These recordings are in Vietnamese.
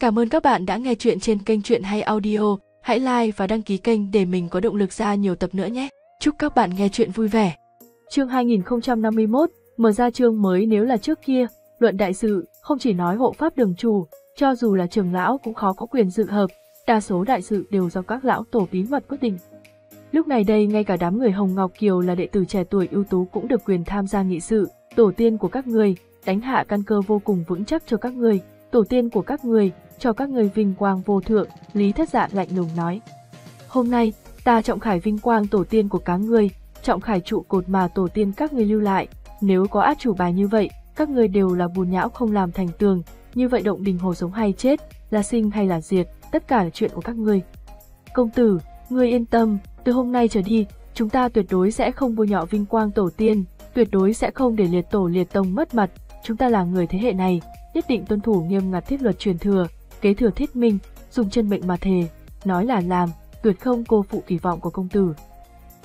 Cảm ơn các bạn đã nghe chuyện trên kênh Chuyện Hay Audio. Hãy like và đăng ký kênh để mình có động lực ra nhiều tập nữa nhé. Chúc các bạn nghe chuyện vui vẻ. Chương 2051, mở ra chương mới nếu là trước kia, luận đại sự, không chỉ nói hộ pháp đường chủ, cho dù là trưởng lão cũng khó có quyền dự hợp, đa số đại sự đều do các lão tổ bí mật quyết định. Lúc này đây ngay cả đám người Hồng Ngọc Kiều là đệ tử trẻ tuổi ưu tú cũng được quyền tham gia nghị sự, tổ tiên của các người, đánh hạ căn cơ vô cùng vững chắc cho các người, tổ tiên của các người cho các người vinh quang vô thượng, Lý Thất Dạ lạnh lùng nói. Hôm nay, ta trọng khải vinh quang tổ tiên của các ngươi, trọng khải trụ cột mà tổ tiên các ngươi lưu lại, nếu có át chủ bài như vậy, các ngươi đều là bùn nhão không làm thành tường, như vậy động đình hồ sống hay chết, là sinh hay là diệt, tất cả là chuyện của các ngươi. Công tử, ngươi yên tâm, từ hôm nay trở đi, chúng ta tuyệt đối sẽ không bôi nhọ vinh quang tổ tiên, tuyệt đối sẽ không để liệt tổ liệt tông mất mặt, chúng ta là người thế hệ này, nhất định tuân thủ nghiêm ngặt thiết luật truyền thừa, kế thừa thiết minh, dùng chân mệnh mà thề, nói là làm, tuyệt không cô phụ kỳ vọng của công tử.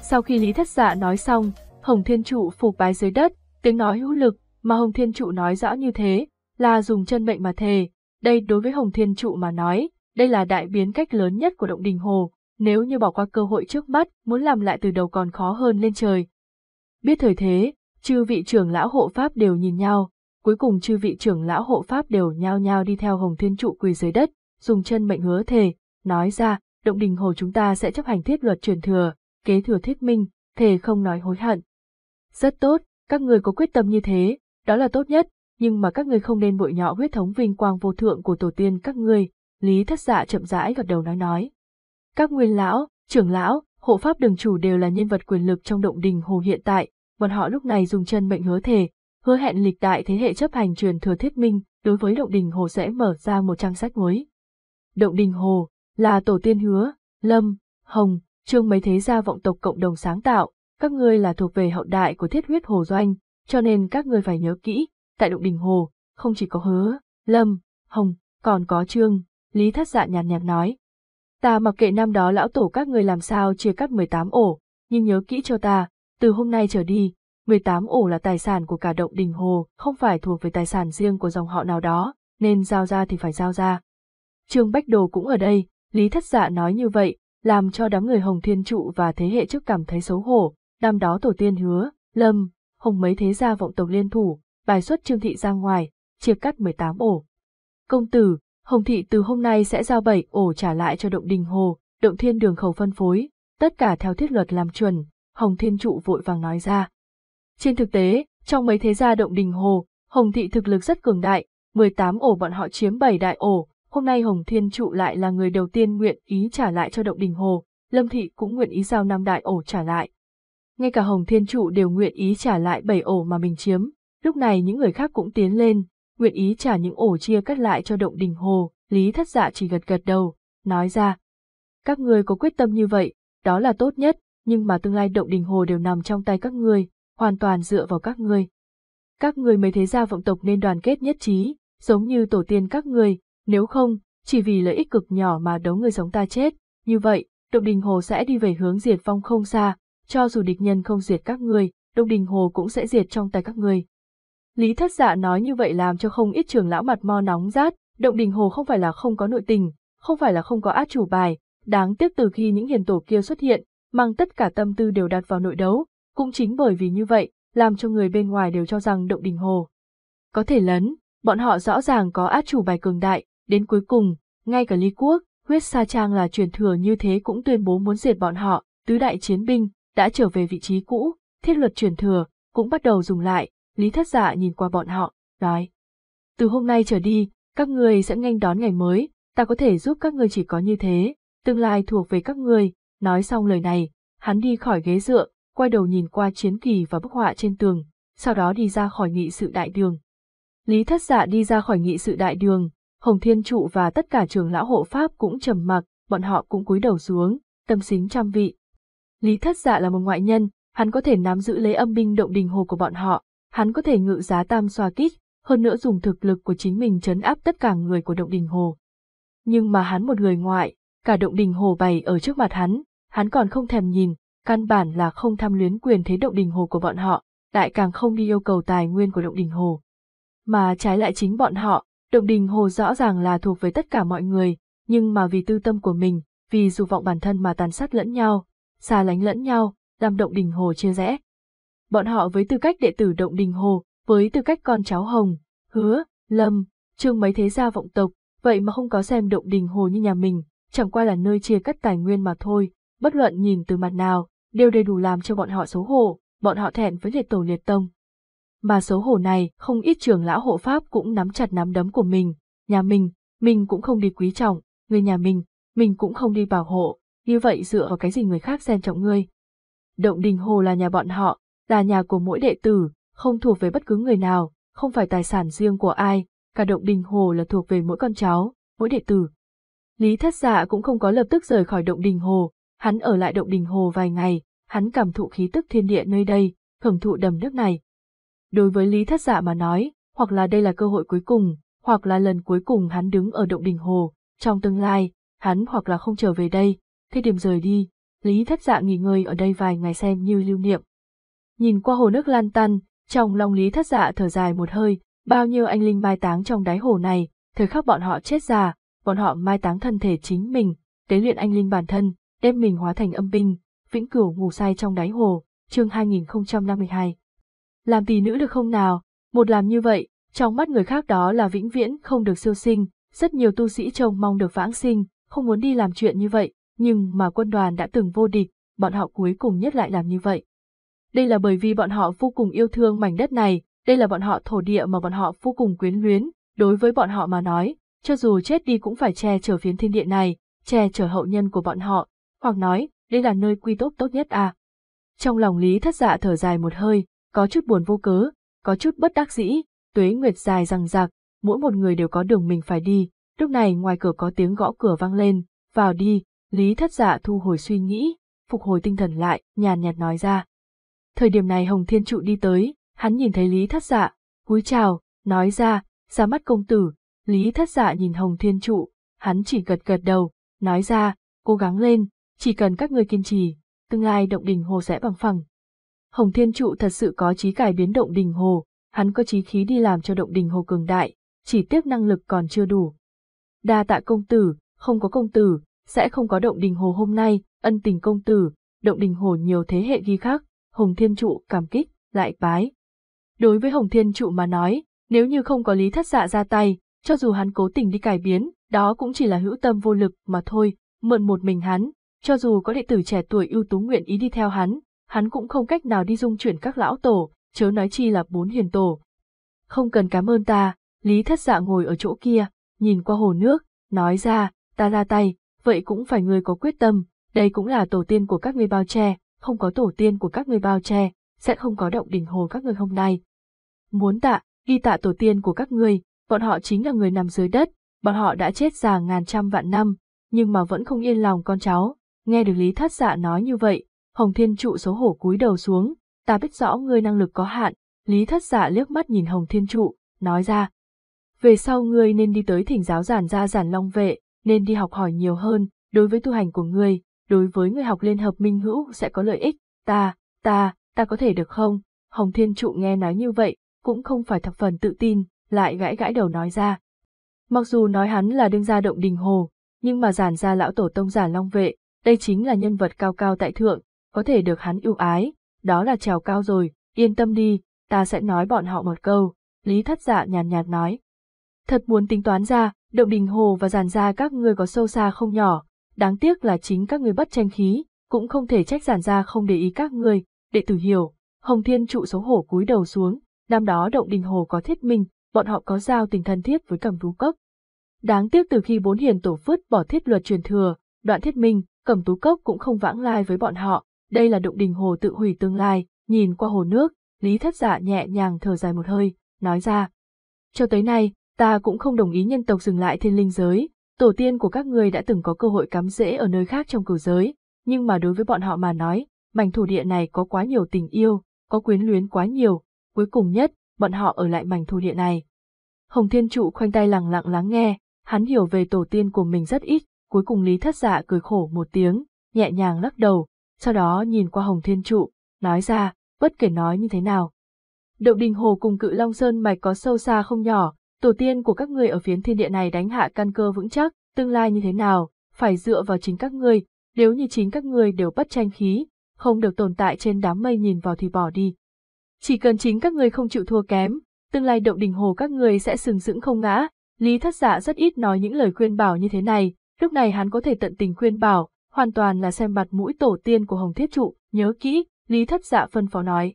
Sau khi Lý Thất Dạ nói xong, Hồng Thiên Trụ phục bái dưới đất, tiếng nói hữu lực, mà Hồng Thiên Trụ nói rõ như thế, là dùng chân mệnh mà thề. Đây đối với Hồng Thiên Trụ mà nói, đây là đại biến cách lớn nhất của Động Đình Hồ, nếu như bỏ qua cơ hội trước mắt, muốn làm lại từ đầu còn khó hơn lên trời. Biết thời thế, chư vị trưởng lão hộ pháp đều nhìn nhau, Cuối cùng chư vị trưởng lão hộ pháp đều nhao nhao đi theo Hồng Thiên Trụ quỳ dưới đất, dùng chân mệnh hứa thề, nói ra, động đình hồ chúng ta sẽ chấp hành thiết luật truyền thừa, kế thừa thiết minh, thề không nói hối hận. Rất tốt, các người có quyết tâm như thế, đó là tốt nhất, nhưng mà các người không nên bội nhọ huyết thống vinh quang vô thượng của tổ tiên các người. Lý Thất Dạ chậm rãi gật đầu nói nói. Các nguyên lão, trưởng lão, hộ pháp đường chủ đều là nhân vật quyền lực trong động đình hồ hiện tại, bọn họ lúc này dùng chân mệnh hứa thề, hứa hẹn lịch đại thế hệ chấp hành truyền thừa thiết minh đối với Động Đình Hồ sẽ mở ra một trang sách mới. Động Đình Hồ là tổ tiên hứa, Lâm, Hồng, Trương mấy thế gia vọng tộc cộng đồng sáng tạo, các ngươi là thuộc về hậu đại của thiết huyết Hồ Doanh, cho nên các ngươi phải nhớ kỹ, tại Động Đình Hồ, không chỉ có hứa, Lâm, Hồng, còn có Trương, Lý Thất Dạ nhàn nhạt nói. Ta mặc kệ năm đó lão tổ các ngươi làm sao chia cắt 18 ổ, nhưng nhớ kỹ cho ta, từ hôm nay trở đi, 18 ổ là tài sản của cả động đình hồ, không phải thuộc về tài sản riêng của dòng họ nào đó, nên giao ra thì phải giao ra. Trương Bách Đồ cũng ở đây, Lý Thất Dạ nói như vậy, làm cho đám người Hồng Thiên Trụ và thế hệ trước cảm thấy xấu hổ, năm đó tổ tiên hứa, Lâm, Hồng mấy thế gia vọng tộc liên thủ, bài xuất Trương Thị ra ngoài, chia cắt 18 ổ. Công tử, Hồng Thị từ hôm nay sẽ giao 7 ổ trả lại cho động đình hồ, động thiên đường khẩu phân phối, tất cả theo thiết luật làm chuẩn, Hồng Thiên Trụ vội vàng nói ra. Trên thực tế, trong mấy thế gia động đình hồ, Hồng Thị thực lực rất cường đại, 18 ổ bọn họ chiếm 7 đại ổ, hôm nay Hồng Thiên Trụ lại là người đầu tiên nguyện ý trả lại cho động đình hồ, Lâm Thị cũng nguyện ý giao năm đại ổ trả lại. Ngay cả Hồng Thiên Trụ đều nguyện ý trả lại 7 ổ mà mình chiếm, lúc này những người khác cũng tiến lên, nguyện ý trả những ổ chia cắt lại cho động đình hồ, Lý Thất Dạ chỉ gật gật đầu, nói ra. Các người có quyết tâm như vậy, đó là tốt nhất, nhưng mà tương lai động đình hồ đều nằm trong tay các người hoàn toàn dựa vào các ngươi. Các ngươi mấy thế gia vọng tộc nên đoàn kết nhất trí, giống như tổ tiên các ngươi, nếu không, chỉ vì lợi ích cực nhỏ mà đấu người sống ta chết, như vậy, Độc Đình Hồ sẽ đi về hướng diệt vong không xa, cho dù địch nhân không diệt các ngươi, Độc Đình Hồ cũng sẽ diệt trong tay các ngươi. Lý Thất Dạ nói như vậy làm cho không ít trường lão mặt mo nóng rát, Động Đình Hồ không phải là không có nội tình, không phải là không có át chủ bài, đáng tiếc từ khi những hiền tổ kia xuất hiện, mang tất cả tâm tư đều đặt vào nội đấu, cũng chính bởi vì như vậy, làm cho người bên ngoài đều cho rằng động đình hồ. Có thể lấn, bọn họ rõ ràng có át chủ bài cường đại, đến cuối cùng, ngay cả Lý Quốc, huyết sa trang là truyền thừa như thế cũng tuyên bố muốn diệt bọn họ, tứ đại chiến binh, đã trở về vị trí cũ, thiết luật truyền thừa, cũng bắt đầu dùng lại, Lý Thất Dạ nhìn qua bọn họ, nói. Từ hôm nay trở đi, các người sẽ nghênh đón ngày mới, ta có thể giúp các người chỉ có như thế, tương lai thuộc về các người nói xong lời này, hắn đi khỏi ghế dựa, quay đầu nhìn qua chiến kỳ và bức họa trên tường, sau đó đi ra khỏi nghị sự đại đường. Lý thất dạ đi ra khỏi nghị sự đại đường, Hồng Thiên Trụ và tất cả trường lão hộ pháp cũng trầm mặc, bọn họ cũng cúi đầu xuống, tâm xính trăm vị. Lý thất dạ là một ngoại nhân, hắn có thể nắm giữ lấy âm binh động đình hồ của bọn họ, hắn có thể ngự giá tam xoa kích, hơn nữa dùng thực lực của chính mình chấn áp tất cả người của động đình hồ. Nhưng mà hắn một người ngoại, cả động đình hồ bày ở trước mặt hắn, hắn còn không thèm nhìn, căn bản là không tham luyến quyền thế động đình hồ của bọn họ, lại càng không đi yêu cầu tài nguyên của động đình hồ. Mà trái lại chính bọn họ, động đình hồ rõ ràng là thuộc về tất cả mọi người, nhưng mà vì tư tâm của mình, vì dục vọng bản thân mà tàn sát lẫn nhau, xa lánh lẫn nhau, làm động đình hồ chia rẽ. Bọn họ với tư cách đệ tử động đình hồ, với tư cách con cháu hồng, hứa, lâm, trương mấy thế gia vọng tộc, vậy mà không có xem động đình hồ như nhà mình, chẳng qua là nơi chia cắt tài nguyên mà thôi, bất luận nhìn từ mặt nào, đều đầy đủ làm cho bọn họ xấu hổ, bọn họ thẹn với liệt tổ liệt tông. Mà xấu hổ này, không ít trưởng lão hộ pháp cũng nắm chặt nắm đấm của mình, nhà mình, mình cũng không đi quý trọng, người nhà mình, mình cũng không đi bảo hộ, như vậy dựa vào cái gì người khác xem trọng ngươi. Động đình hồ là nhà bọn họ, là nhà của mỗi đệ tử, không thuộc về bất cứ người nào, không phải tài sản riêng của ai, cả động đình hồ là thuộc về mỗi con cháu, mỗi đệ tử. Lý thất dạ cũng không có lập tức rời khỏi động đình hồ, Hắn ở lại động đình hồ vài ngày, hắn cảm thụ khí tức thiên địa nơi đây, hưởng thụ đầm nước này. Đối với Lý Thất Dạ mà nói, hoặc là đây là cơ hội cuối cùng, hoặc là lần cuối cùng hắn đứng ở động đình hồ, trong tương lai, hắn hoặc là không trở về đây, thế điểm rời đi, Lý Thất Dạ nghỉ ngơi ở đây vài ngày xem như lưu niệm. Nhìn qua hồ nước lan tăn, trong lòng Lý Thất Dạ thở dài một hơi, bao nhiêu anh linh mai táng trong đáy hồ này, thời khắc bọn họ chết già, bọn họ mai táng thân thể chính mình, tế luyện anh linh bản thân, đem mình hóa thành âm binh, vĩnh cửu ngủ say trong đáy hồ, chương 2052. Làm tỷ nữ được không nào, một làm như vậy, trong mắt người khác đó là vĩnh viễn không được siêu sinh, rất nhiều tu sĩ trông mong được vãng sinh, không muốn đi làm chuyện như vậy, nhưng mà quân đoàn đã từng vô địch, bọn họ cuối cùng nhất lại làm như vậy. Đây là bởi vì bọn họ vô cùng yêu thương mảnh đất này, đây là bọn họ thổ địa mà bọn họ vô cùng quyến luyến, đối với bọn họ mà nói, cho dù chết đi cũng phải che chở phiến thiên địa này, che chở hậu nhân của bọn họ, hoặc nói, đây là nơi quy tốt tốt nhất à. Trong lòng Lý Thất Dạ thở dài một hơi, có chút buồn vô cớ, có chút bất đắc dĩ, tuế nguyệt dài răng rạc, mỗi một người đều có đường mình phải đi, lúc này ngoài cửa có tiếng gõ cửa vang lên, vào đi, Lý Thất Dạ thu hồi suy nghĩ, phục hồi tinh thần lại, nhàn nhạt nói ra. Thời điểm này Hồng Thiên Trụ đi tới, hắn nhìn thấy Lý Thất Dạ, cúi chào, nói ra, ra mắt công tử, Lý Thất Dạ nhìn Hồng Thiên Trụ, hắn chỉ gật gật đầu, nói ra, cố gắng lên, chỉ cần các ngươi kiên trì, tương lai động đình hồ sẽ bằng phẳng. Hồng Thiên Trụ thật sự có trí cải biến động đình hồ, hắn có trí khí đi làm cho động đình hồ cường đại, chỉ tiếc năng lực còn chưa đủ. Đa tạ công tử, không có công tử, sẽ không có động đình hồ hôm nay, ân tình công tử, động đình hồ nhiều thế hệ ghi khác, Hồng Thiên Trụ cảm kích, lại bái. Đối với Hồng Thiên Trụ mà nói, nếu như không có lý thất dạ ra tay, cho dù hắn cố tình đi cải biến, đó cũng chỉ là hữu tâm vô lực mà thôi, mượn một mình hắn, cho dù có đệ tử trẻ tuổi ưu tú nguyện ý đi theo hắn, hắn cũng không cách nào đi dung chuyển các lão tổ, chớ nói chi là bốn hiền tổ. Không cần cảm ơn ta, Lý thất dạ ngồi ở chỗ kia, nhìn qua hồ nước, nói ra, ta ra tay, vậy cũng phải người có quyết tâm, đây cũng là tổ tiên của các ngươi bao che, không có tổ tiên của các ngươi bao che, sẽ không có động đỉnh hồ các ngươi hôm nay. Muốn tạ, ghi tạ tổ tiên của các ngươi, bọn họ chính là người nằm dưới đất, bọn họ đã chết già ngàn trăm vạn năm, nhưng mà vẫn không yên lòng con cháu, Nghe được Lý Thất Dạ nói như vậy, Hồng Thiên Trụ xấu hổ cúi đầu xuống, ta biết rõ ngươi năng lực có hạn, Lý Thất Dạ liếc mắt nhìn Hồng Thiên Trụ, nói ra. Về sau ngươi nên đi tới thỉnh giáo giản Gia giản long vệ, nên đi học hỏi nhiều hơn, đối với tu hành của ngươi, đối với người học liên hợp minh hữu sẽ có lợi ích, ta, ta, ta có thể được không? Hồng Thiên Trụ nghe nói như vậy, cũng không phải thập phần tự tin, lại gãi gãi đầu nói ra. Mặc dù nói hắn là đương gia động đình hồ, nhưng mà giản gia lão tổ tông giả long vệ, đây chính là nhân vật cao cao tại thượng, có thể được hắn ưu ái, đó là trèo cao rồi, yên tâm đi, ta sẽ nói bọn họ một câu, Lý Thất Dạ nhàn nhạt nói. Thật muốn tính toán ra, Động Đình Hồ và Giàn Gia các ngươi có sâu xa không nhỏ, đáng tiếc là chính các người bất tranh khí, cũng không thể trách Giàn Gia không để ý các người đệ tử hiểu, Hồng Thiên trụ xấu hổ cúi đầu xuống, năm đó Động Đình Hồ có thiết minh, bọn họ có giao tình thân thiết với cầm thú cốc. Đáng tiếc từ khi bốn hiền tổ phứt bỏ thiết luật truyền thừa, đoạn thiết minh, cẩm tú cốc cũng không vãng lai với bọn họ, đây là động đình hồ tự hủy tương lai, nhìn qua hồ nước, Lý Thất giả dạ nhẹ nhàng thở dài một hơi, nói ra. Cho tới nay, ta cũng không đồng ý nhân tộc dừng lại thiên linh giới, tổ tiên của các người đã từng có cơ hội cắm rễ ở nơi khác trong cửu giới, nhưng mà đối với bọn họ mà nói, mảnh thổ địa này có quá nhiều tình yêu, có quyến luyến quá nhiều, cuối cùng nhất, bọn họ ở lại mảnh thổ địa này. Hồng Thiên Trụ khoanh tay lặng lặng lắng nghe, hắn hiểu về tổ tiên của mình rất ít, cuối cùng Lý Thất Dạ cười khổ một tiếng, nhẹ nhàng lắc đầu, sau đó nhìn qua Hồng Thiên Trụ, nói ra, bất kể nói như thế nào. Động Đình Hồ cùng Cự Long Sơn mạch có sâu xa không nhỏ, tổ tiên của các ngươi ở phiến thiên địa này đánh hạ căn cơ vững chắc, tương lai như thế nào, phải dựa vào chính các ngươi, nếu như chính các ngươi đều bất tranh khí, không được tồn tại trên đám mây nhìn vào thì bỏ đi. Chỉ cần chính các ngươi không chịu thua kém, tương lai Động Đình Hồ các ngươi sẽ sừng sững không ngã. Lý Thất Dạ rất ít nói những lời khuyên bảo như thế này, Lúc này hắn có thể tận tình khuyên bảo, hoàn toàn là xem mặt mũi tổ tiên của Hồng Thiết Trụ, nhớ kỹ, Lý Thất Dạ phân phó nói.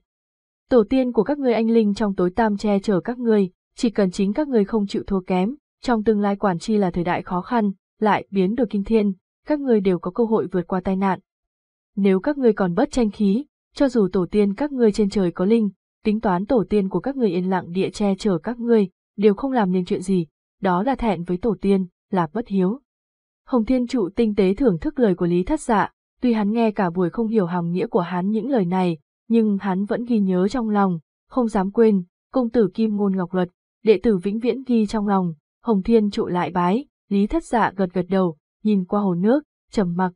Tổ tiên của các ngươi anh linh trong tối tam che chở các ngươi, chỉ cần chính các ngươi không chịu thua kém, trong tương lai quản chi là thời đại khó khăn, lại biến đổi kinh thiên, các ngươi đều có cơ hội vượt qua tai nạn. Nếu các ngươi còn bất tranh khí, cho dù tổ tiên các ngươi trên trời có linh, tính toán tổ tiên của các ngươi yên lặng địa che chở các ngươi, đều không làm nên chuyện gì, đó là thẹn với tổ tiên, là bất hiếu. Hồng Thiên Trụ tinh tế thưởng thức lời của Lý Thất Dạ, tuy hắn nghe cả buổi không hiểu hàm nghĩa của hắn những lời này, nhưng hắn vẫn ghi nhớ trong lòng, không dám quên, công tử Kim Ngôn Ngọc Luật, đệ tử vĩnh viễn ghi trong lòng, Hồng Thiên Trụ lại bái, Lý Thất Dạ gật gật đầu, nhìn qua hồ nước, trầm mặc.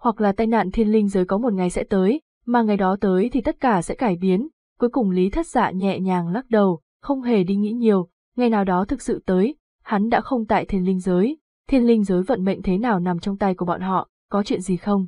Hoặc là tai nạn thiên linh giới có một ngày sẽ tới, mà ngày đó tới thì tất cả sẽ cải biến, cuối cùng Lý Thất Dạ nhẹ nhàng lắc đầu, không hề đi nghĩ nhiều, ngày nào đó thực sự tới, hắn đã không tại thiên linh giới, thiên linh giới vận mệnh thế nào nằm trong tay của bọn họ, có chuyện gì không?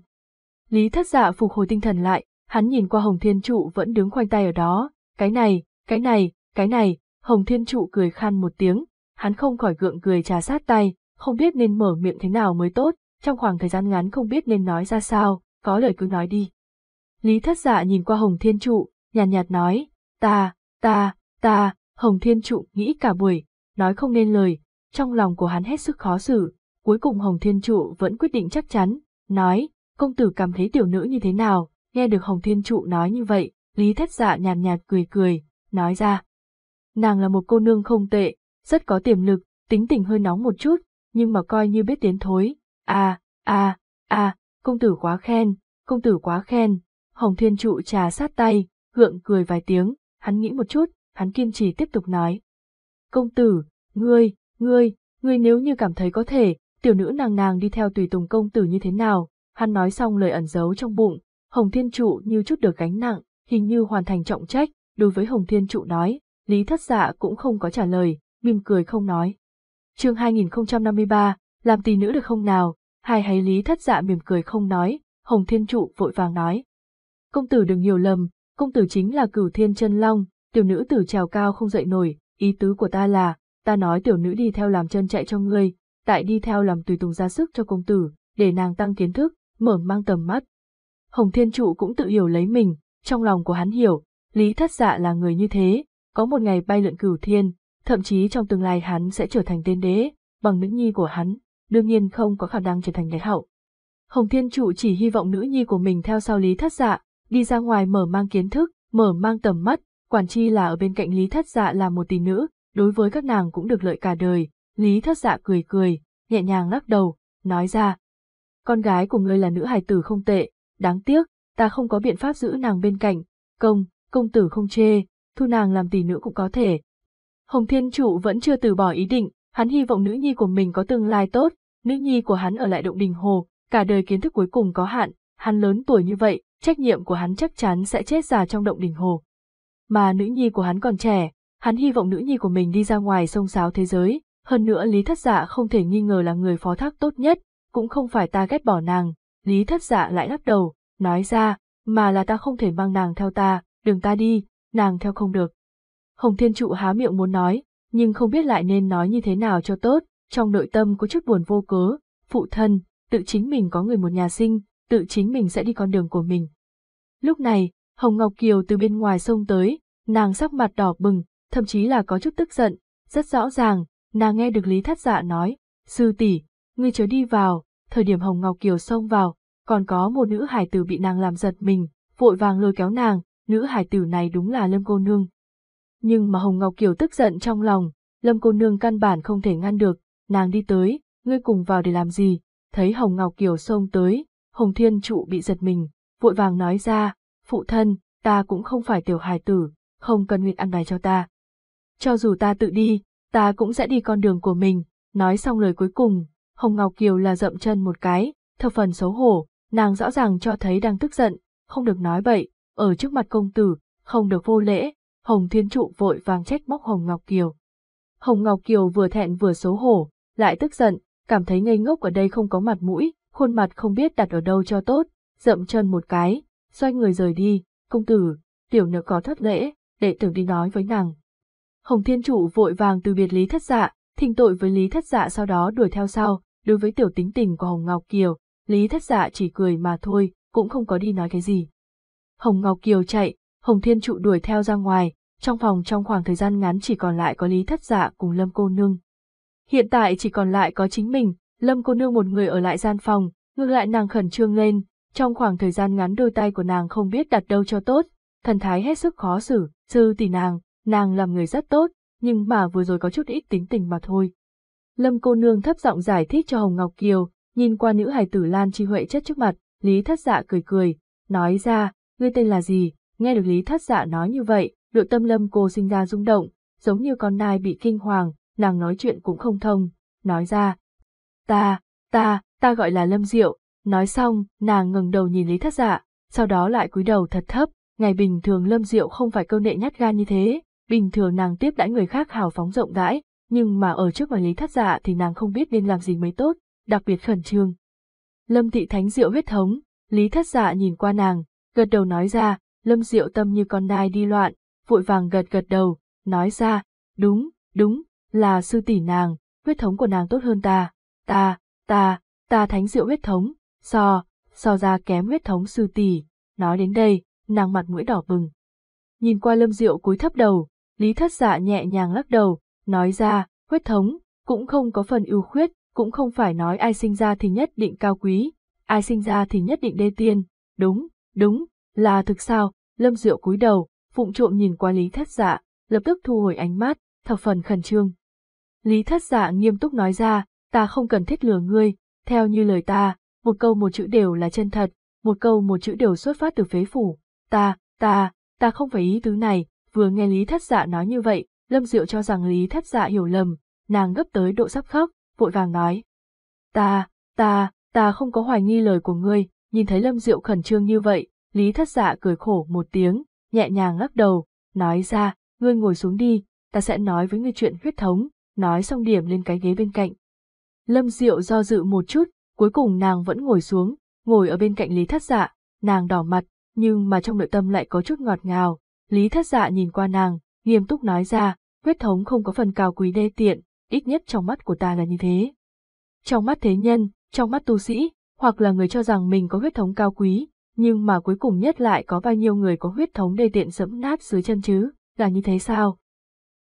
Lý thất dạ phục hồi tinh thần lại, hắn nhìn qua hồng thiên trụ vẫn đứng khoanh tay ở đó, cái này, cái này, cái này, hồng thiên trụ cười khan một tiếng, hắn không khỏi gượng cười trà sát tay, không biết nên mở miệng thế nào mới tốt, trong khoảng thời gian ngắn không biết nên nói ra sao, có lời cứ nói đi. Lý thất dạ nhìn qua hồng thiên trụ, nhàn nhạt, nhạt nói, ta, ta, ta, hồng thiên trụ nghĩ cả buổi, nói không nên lời, trong lòng của hắn hết sức khó xử, cuối cùng Hồng Thiên Trụ vẫn quyết định chắc chắn, nói, công tử cảm thấy tiểu nữ như thế nào, nghe được Hồng Thiên Trụ nói như vậy, Lý Thất Dạ nhàn nhạt, cười cười, nói ra. Nàng là một cô nương không tệ, rất có tiềm lực, tính tình hơi nóng một chút, nhưng mà coi như biết tiến thối. À, à, à, công tử quá khen, công tử quá khen. Hồng Thiên Trụ trà sát tay, gượng cười vài tiếng, hắn nghĩ một chút, hắn kiên trì tiếp tục nói. Công tử, ngươi, Ngươi, ngươi nếu như cảm thấy có thể, tiểu nữ nàng nàng đi theo tùy tùng công tử như thế nào, hắn nói xong lời ẩn giấu trong bụng, Hồng Thiên Trụ như chút được gánh nặng, hình như hoàn thành trọng trách, đối với Hồng Thiên Trụ nói, Lý Thất Dạ cũng không có trả lời, mỉm cười không nói. Chương 2053, làm tỷ nữ được không nào? Hai hay Lý Thất Dạ mỉm cười không nói, Hồng Thiên Trụ vội vàng nói. Công tử đừng nhiều lầm, công tử chính là Cửu Thiên Chân Long, tiểu nữ tử trèo cao không dậy nổi, ý tứ của ta là, ta nói tiểu nữ đi theo làm chân chạy cho ngươi, tại đi theo làm tùy tùng ra sức cho công tử, để nàng tăng kiến thức, mở mang tầm mắt. Hồng Thiên Trụ cũng tự hiểu lấy mình, trong lòng của hắn hiểu, Lý Thất Dạ là người như thế, có một ngày bay lượn cửu thiên, thậm chí trong tương lai hắn sẽ trở thành tiên đế, bằng nữ nhi của hắn, đương nhiên không có khả năng trở thành đế hậu. Hồng Thiên Trụ chỉ hy vọng nữ nhi của mình theo sau Lý Thất Dạ, đi ra ngoài mở mang kiến thức, mở mang tầm mắt, quản chi là ở bên cạnh Lý Thất Dạ là một tỷ nữ, đối với các nàng cũng được lợi cả đời, Lý Thất Dạ cười cười, nhẹ nhàng lắc đầu, nói ra. Con gái của ngươi là nữ hài tử không tệ, đáng tiếc, ta không có biện pháp giữ nàng bên cạnh, công, công tử không chê, thu nàng làm tỷ nữ cũng có thể. Hồng Thiên Chủ vẫn chưa từ bỏ ý định, hắn hy vọng nữ nhi của mình có tương lai tốt, nữ nhi của hắn ở lại động đình hồ, cả đời kiến thức cuối cùng có hạn, hắn lớn tuổi như vậy, trách nhiệm của hắn chắc chắn sẽ chết già trong động đình hồ. Mà nữ nhi của hắn còn trẻ, Hắn hy vọng nữ nhi của mình đi ra ngoài sông sáo thế giới, hơn nữa Lý Thất Dạ không thể nghi ngờ là người phó thác tốt nhất, cũng không phải ta ghét bỏ nàng. Lý Thất Dạ lại lắc đầu, nói ra, mà là ta không thể mang nàng theo ta, đừng ta đi, nàng theo không được. Hồng Thiên Trụ há miệng muốn nói, nhưng không biết lại nên nói như thế nào cho tốt, trong nội tâm có chút buồn vô cớ, phụ thân, tự chính mình có người một nhà sinh, tự chính mình sẽ đi con đường của mình. Lúc này, Hồng Ngọc Kiều từ bên ngoài sông tới, nàng sắc mặt đỏ bừng, thậm chí là có chút tức giận, rất rõ ràng, nàng nghe được Lý Thất Dạ nói, sư tỷ, ngươi chớ đi vào, thời điểm Hồng Ngọc Kiều xông vào, còn có một nữ hải tử bị nàng làm giật mình, vội vàng lôi kéo nàng, nữ hải tử này đúng là Lâm cô nương. Nhưng mà Hồng Ngọc Kiều tức giận trong lòng, Lâm cô nương căn bản không thể ngăn được, nàng đi tới, ngươi cùng vào để làm gì, thấy Hồng Ngọc Kiều xông tới, Hồng Thiên Trụ bị giật mình, vội vàng nói ra, phụ thân, ta cũng không phải tiểu hài tử, không cần nguyện ăn bài cho ta, cho dù ta tự đi, ta cũng sẽ đi con đường của mình, nói xong lời cuối cùng, Hồng Ngọc Kiều là rậm chân một cái, thập phần xấu hổ, nàng rõ ràng cho thấy đang tức giận, không được nói bậy, ở trước mặt công tử, không được vô lễ, Hồng Thiên Trụ vội vàng trách móc Hồng Ngọc Kiều. Hồng Ngọc Kiều vừa thẹn vừa xấu hổ, lại tức giận, cảm thấy ngây ngốc ở đây không có mặt mũi, khuôn mặt không biết đặt ở đâu cho tốt, rậm chân một cái, xoay người rời đi, công tử, tiểu nữ có thất lễ, đệ tử đi nói với nàng, Hồng Thiên Chủ vội vàng từ biệt Lý Thất Dạ, thỉnh tội với Lý Thất Dạ sau đó đuổi theo sau, đối với tiểu tính tình của Hồng Ngọc Kiều, Lý Thất Dạ chỉ cười mà thôi, cũng không có đi nói cái gì. Hồng Ngọc Kiều chạy, Hồng Thiên Chủ đuổi theo ra ngoài, trong phòng trong khoảng thời gian ngắn chỉ còn lại có Lý Thất Dạ cùng Lâm Cô Nương. Hiện tại chỉ còn lại có chính mình, Lâm Cô Nương một người ở lại gian phòng, ngược lại nàng khẩn trương lên, trong khoảng thời gian ngắn đôi tay của nàng không biết đặt đâu cho tốt, thần thái hết sức khó xử, sư tỷ nàng, nàng làm người rất tốt, nhưng mà vừa rồi có chút ít tính tình mà thôi. Lâm cô nương thấp giọng giải thích cho Hồng Ngọc Kiều, nhìn qua nữ hài tử Lan Chi Huệ chất trước mặt, Lý Thất Dạ cười cười, nói ra, ngươi tên là gì, nghe được Lý Thất Dạ nói như vậy, nội tâm Lâm cô sinh ra rung động, giống như con nai bị kinh hoàng, nàng nói chuyện cũng không thông, nói ra, ta, ta, ta gọi là Lâm Diệu, nói xong, nàng ngẩng đầu nhìn Lý Thất Dạ, sau đó lại cúi đầu thật thấp, ngày bình thường Lâm Diệu không phải câu nệ nhát gan như thế, Bình thường nàng tiếp đãi người khác hào phóng rộng rãi, nhưng mà ở trước mặt Lý Thất Dạ thì nàng không biết nên làm gì mới tốt, đặc biệt khẩn trương. Lâm Thị Thánh Diệu huyết thống, Lý Thất Dạ nhìn qua nàng, gật đầu nói ra, Lâm Diệu tâm như con đai đi loạn, vội vàng gật gật đầu, nói ra, đúng, đúng, là sư tỷ nàng, huyết thống của nàng tốt hơn ta, ta, ta, ta Thánh Diệu huyết thống, so, so ra kém huyết thống sư tỷ, nói đến đây, nàng mặt mũi đỏ bừng. Nhìn qua Lâm Diệu cúi thấp đầu, Lý thất dạ nhẹ nhàng lắc đầu, nói ra, huyết thống, cũng không có phần ưu khuyết, cũng không phải nói ai sinh ra thì nhất định cao quý, ai sinh ra thì nhất định đê tiên, đúng, đúng, là thực sao, lâm rượu cúi đầu, phụng trộm nhìn qua lý thất dạ, lập tức thu hồi ánh mắt, thập phần khẩn trương. Lý thất dạ nghiêm túc nói ra, ta không cần thiết lừa ngươi, theo như lời ta, một câu một chữ đều là chân thật, một câu một chữ đều xuất phát từ phế phủ, ta, ta, ta không phải ý tứ này, Vừa nghe Lý Thất Dạ nói như vậy, Lâm Diệu cho rằng Lý Thất Dạ hiểu lầm, nàng gấp tới độ sắp khóc, vội vàng nói. Ta, ta, ta không có hoài nghi lời của ngươi, nhìn thấy Lâm Diệu khẩn trương như vậy, Lý Thất Dạ cười khổ một tiếng, nhẹ nhàng lắc đầu, nói ra, ngươi ngồi xuống đi, ta sẽ nói với ngươi chuyện huyết thống, nói xong điểm lên cái ghế bên cạnh. Lâm Diệu do dự một chút, cuối cùng nàng vẫn ngồi xuống, ngồi ở bên cạnh Lý Thất Dạ, nàng đỏ mặt, nhưng mà trong nội tâm lại có chút ngọt ngào, Lý thất dạ nhìn qua nàng, nghiêm túc nói ra, huyết thống không có phần cao quý đê tiện, ít nhất trong mắt của ta là như thế. Trong mắt thế nhân, trong mắt tu sĩ, hoặc là người cho rằng mình có huyết thống cao quý, nhưng mà cuối cùng nhất lại có bao nhiêu người có huyết thống đê tiện sẫm nát dưới chân chứ, là như thế sao?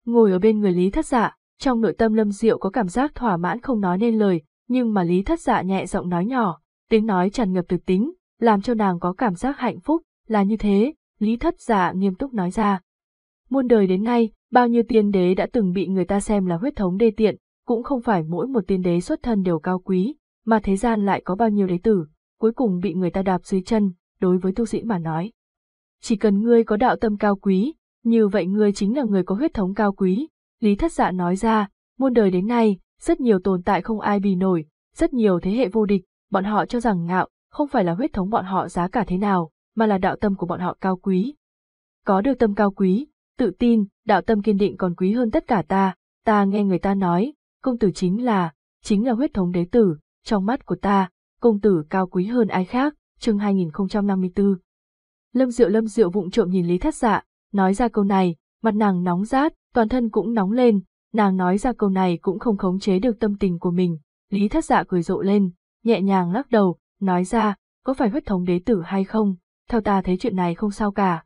Ngồi ở bên người Lý thất dạ, trong nội tâm lâm diệu có cảm giác thỏa mãn không nói nên lời, nhưng mà Lý thất dạ nhẹ giọng nói nhỏ, tiếng nói tràn ngập từ tính, làm cho nàng có cảm giác hạnh phúc, là như thế, Lý thất giả nghiêm túc nói ra. Muôn đời đến nay, bao nhiêu tiên đế đã từng bị người ta xem là huyết thống đê tiện, cũng không phải mỗi một tiên đế xuất thân đều cao quý, mà thế gian lại có bao nhiêu đế tử, cuối cùng bị người ta đạp dưới chân, đối với tu sĩ mà nói. Chỉ cần ngươi có đạo tâm cao quý, như vậy ngươi chính là người có huyết thống cao quý, Lý Thất Dạ nói ra, muôn đời đến nay, rất nhiều tồn tại không ai bì nổi, rất nhiều thế hệ vô địch, bọn họ cho rằng ngạo, không phải là huyết thống bọn họ giá cả thế nào, mà là đạo tâm của bọn họ cao quý. Có được tâm cao quý, tự tin, đạo tâm kiên định còn quý hơn tất cả ta, ta nghe người ta nói, công tử chính là, chính là huyết thống đế tử, trong mắt của ta, công tử cao quý hơn ai khác, chương 2054. Lâm Diệu Lâm Diệu vụng trộm nhìn Lý Thất Dạ, nói ra câu này, mặt nàng nóng rát, toàn thân cũng nóng lên, nàng nói ra câu này cũng không khống chế được tâm tình của mình, Lý Thất Dạ cười rộ lên, nhẹ nhàng lắc đầu, nói ra, có phải huyết thống đế tử hay không, theo ta thấy chuyện này không sao cả.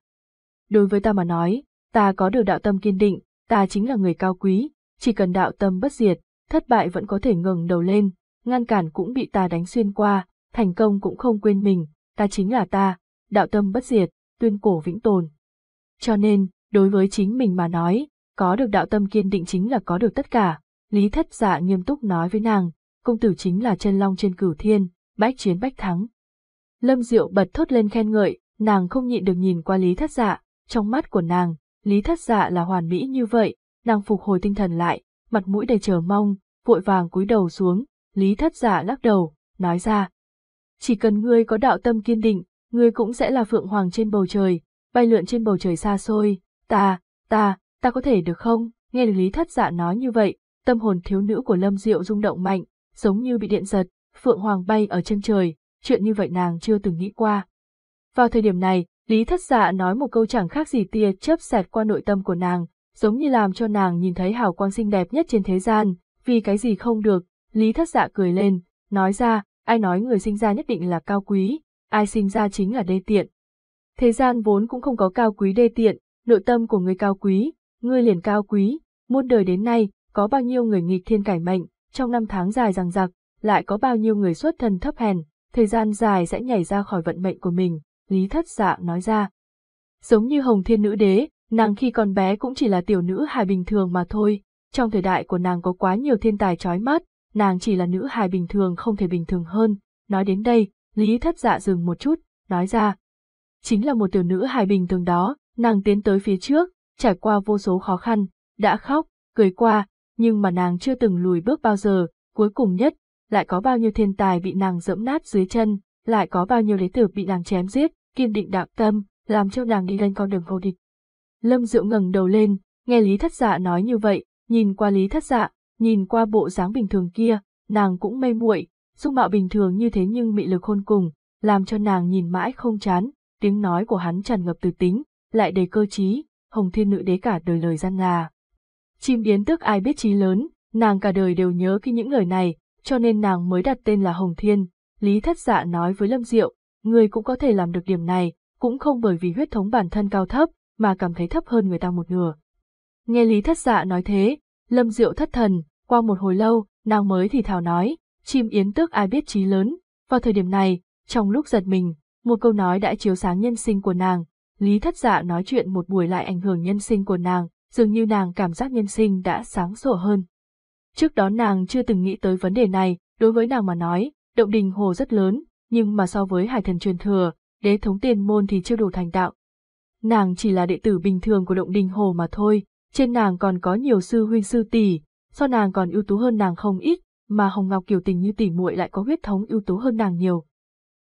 Đối với ta mà nói, ta có được đạo tâm kiên định, ta chính là người cao quý, chỉ cần đạo tâm bất diệt, thất bại vẫn có thể ngẩng đầu lên, ngăn cản cũng bị ta đánh xuyên qua, thành công cũng không quên mình, ta chính là ta, đạo tâm bất diệt, tuyên cổ vĩnh tồn. Cho nên, đối với chính mình mà nói, có được đạo tâm kiên định chính là có được tất cả, Lý Thất Dạ nghiêm túc nói với nàng, công tử chính là chân long trên cửu thiên, bách chiến bách thắng, Lâm Diệu bật thốt lên khen ngợi, nàng không nhịn được nhìn qua Lý Thất Dạ, trong mắt của nàng, Lý Thất Dạ là hoàn mỹ như vậy, nàng phục hồi tinh thần lại, mặt mũi đầy chờ mong, vội vàng cúi đầu xuống, Lý Thất Dạ lắc đầu, nói ra. Chỉ cần ngươi có đạo tâm kiên định, ngươi cũng sẽ là phượng hoàng trên bầu trời, bay lượn trên bầu trời xa xôi, ta, ta, ta có thể được không? Nghe được Lý Thất Dạ nói như vậy, tâm hồn thiếu nữ của Lâm Diệu rung động mạnh, giống như bị điện giật, phượng hoàng bay ở trên trời, chuyện như vậy nàng chưa từng nghĩ qua. Vào thời điểm này, Lý Thất Dạ nói một câu chẳng khác gì tia chớp xẹt qua nội tâm của nàng, giống như làm cho nàng nhìn thấy hào quang xinh đẹp nhất trên thế gian, vì cái gì không được, Lý Thất Dạ cười lên, nói ra, ai nói người sinh ra nhất định là cao quý, ai sinh ra chính là đê tiện. Thế gian vốn cũng không có cao quý đê tiện, nội tâm của người cao quý, ngươi liền cao quý, muôn đời đến nay, có bao nhiêu người nghịch thiên cải mệnh, trong năm tháng dài rằng giặc, lại có bao nhiêu người xuất thân thấp hèn, thời gian dài sẽ nhảy ra khỏi vận mệnh của mình, Lý Thất Dạ nói ra. Giống như Hồng Thiên Nữ Đế, nàng khi còn bé cũng chỉ là tiểu nữ hài bình thường mà thôi, trong thời đại của nàng có quá nhiều thiên tài trói mắt, nàng chỉ là nữ hài bình thường không thể bình thường hơn. Nói đến đây, Lý Thất Dạ dừng một chút, nói ra. Chính là một tiểu nữ hài bình thường đó, nàng tiến tới phía trước, trải qua vô số khó khăn, đã khóc, cười qua, nhưng mà nàng chưa từng lùi bước bao giờ, cuối cùng nhất, lại có bao nhiêu thiên tài bị nàng dẫm nát dưới chân, lại có bao nhiêu lý tử bị nàng chém giết, kiên định đạo tâm, làm cho nàng đi lên con đường vô địch. Lâm Diệu ngẩng đầu lên, nghe Lý Thất Dạ nói như vậy, nhìn qua Lý Thất Dạ, nhìn qua bộ dáng bình thường kia, nàng cũng mê muội, dung mạo bình thường như thế nhưng mị lực khôn cùng, làm cho nàng nhìn mãi không chán, tiếng nói của hắn tràn ngập từ tính, lại đầy cơ trí, Hồng Thiên Nữ Đế cả đời lời gian là. Chim yến tức ai biết trí lớn, nàng cả đời đều nhớ khi những lời này, cho nên nàng mới đặt tên là Hồng Thiên. Lý thất dạ nói với Lâm Diệu, người cũng có thể làm được điểm này, cũng không bởi vì huyết thống bản thân cao thấp, mà cảm thấy thấp hơn người ta một nửa. Nghe Lý thất dạ nói thế, Lâm Diệu thất thần, qua một hồi lâu, nàng mới thì thào nói, chim yến tước ai biết trí lớn, vào thời điểm này, trong lúc giật mình, một câu nói đã chiếu sáng nhân sinh của nàng, Lý thất dạ nói chuyện một buổi lại ảnh hưởng nhân sinh của nàng, dường như nàng cảm giác nhân sinh đã sáng sủa hơn. Trước đó nàng chưa từng nghĩ tới vấn đề này, đối với nàng mà nói, động đình hồ rất lớn, nhưng mà so với hải thần truyền thừa, đế thống tiên môn thì chưa đủ thành đạo. Nàng chỉ là đệ tử bình thường của động đình hồ mà thôi, trên nàng còn có nhiều sư huynh sư tỷ, so nàng còn ưu tú hơn nàng không ít, mà Hồng Ngọc kiểu tình như tỷ muội lại có huyết thống ưu tú hơn nàng nhiều.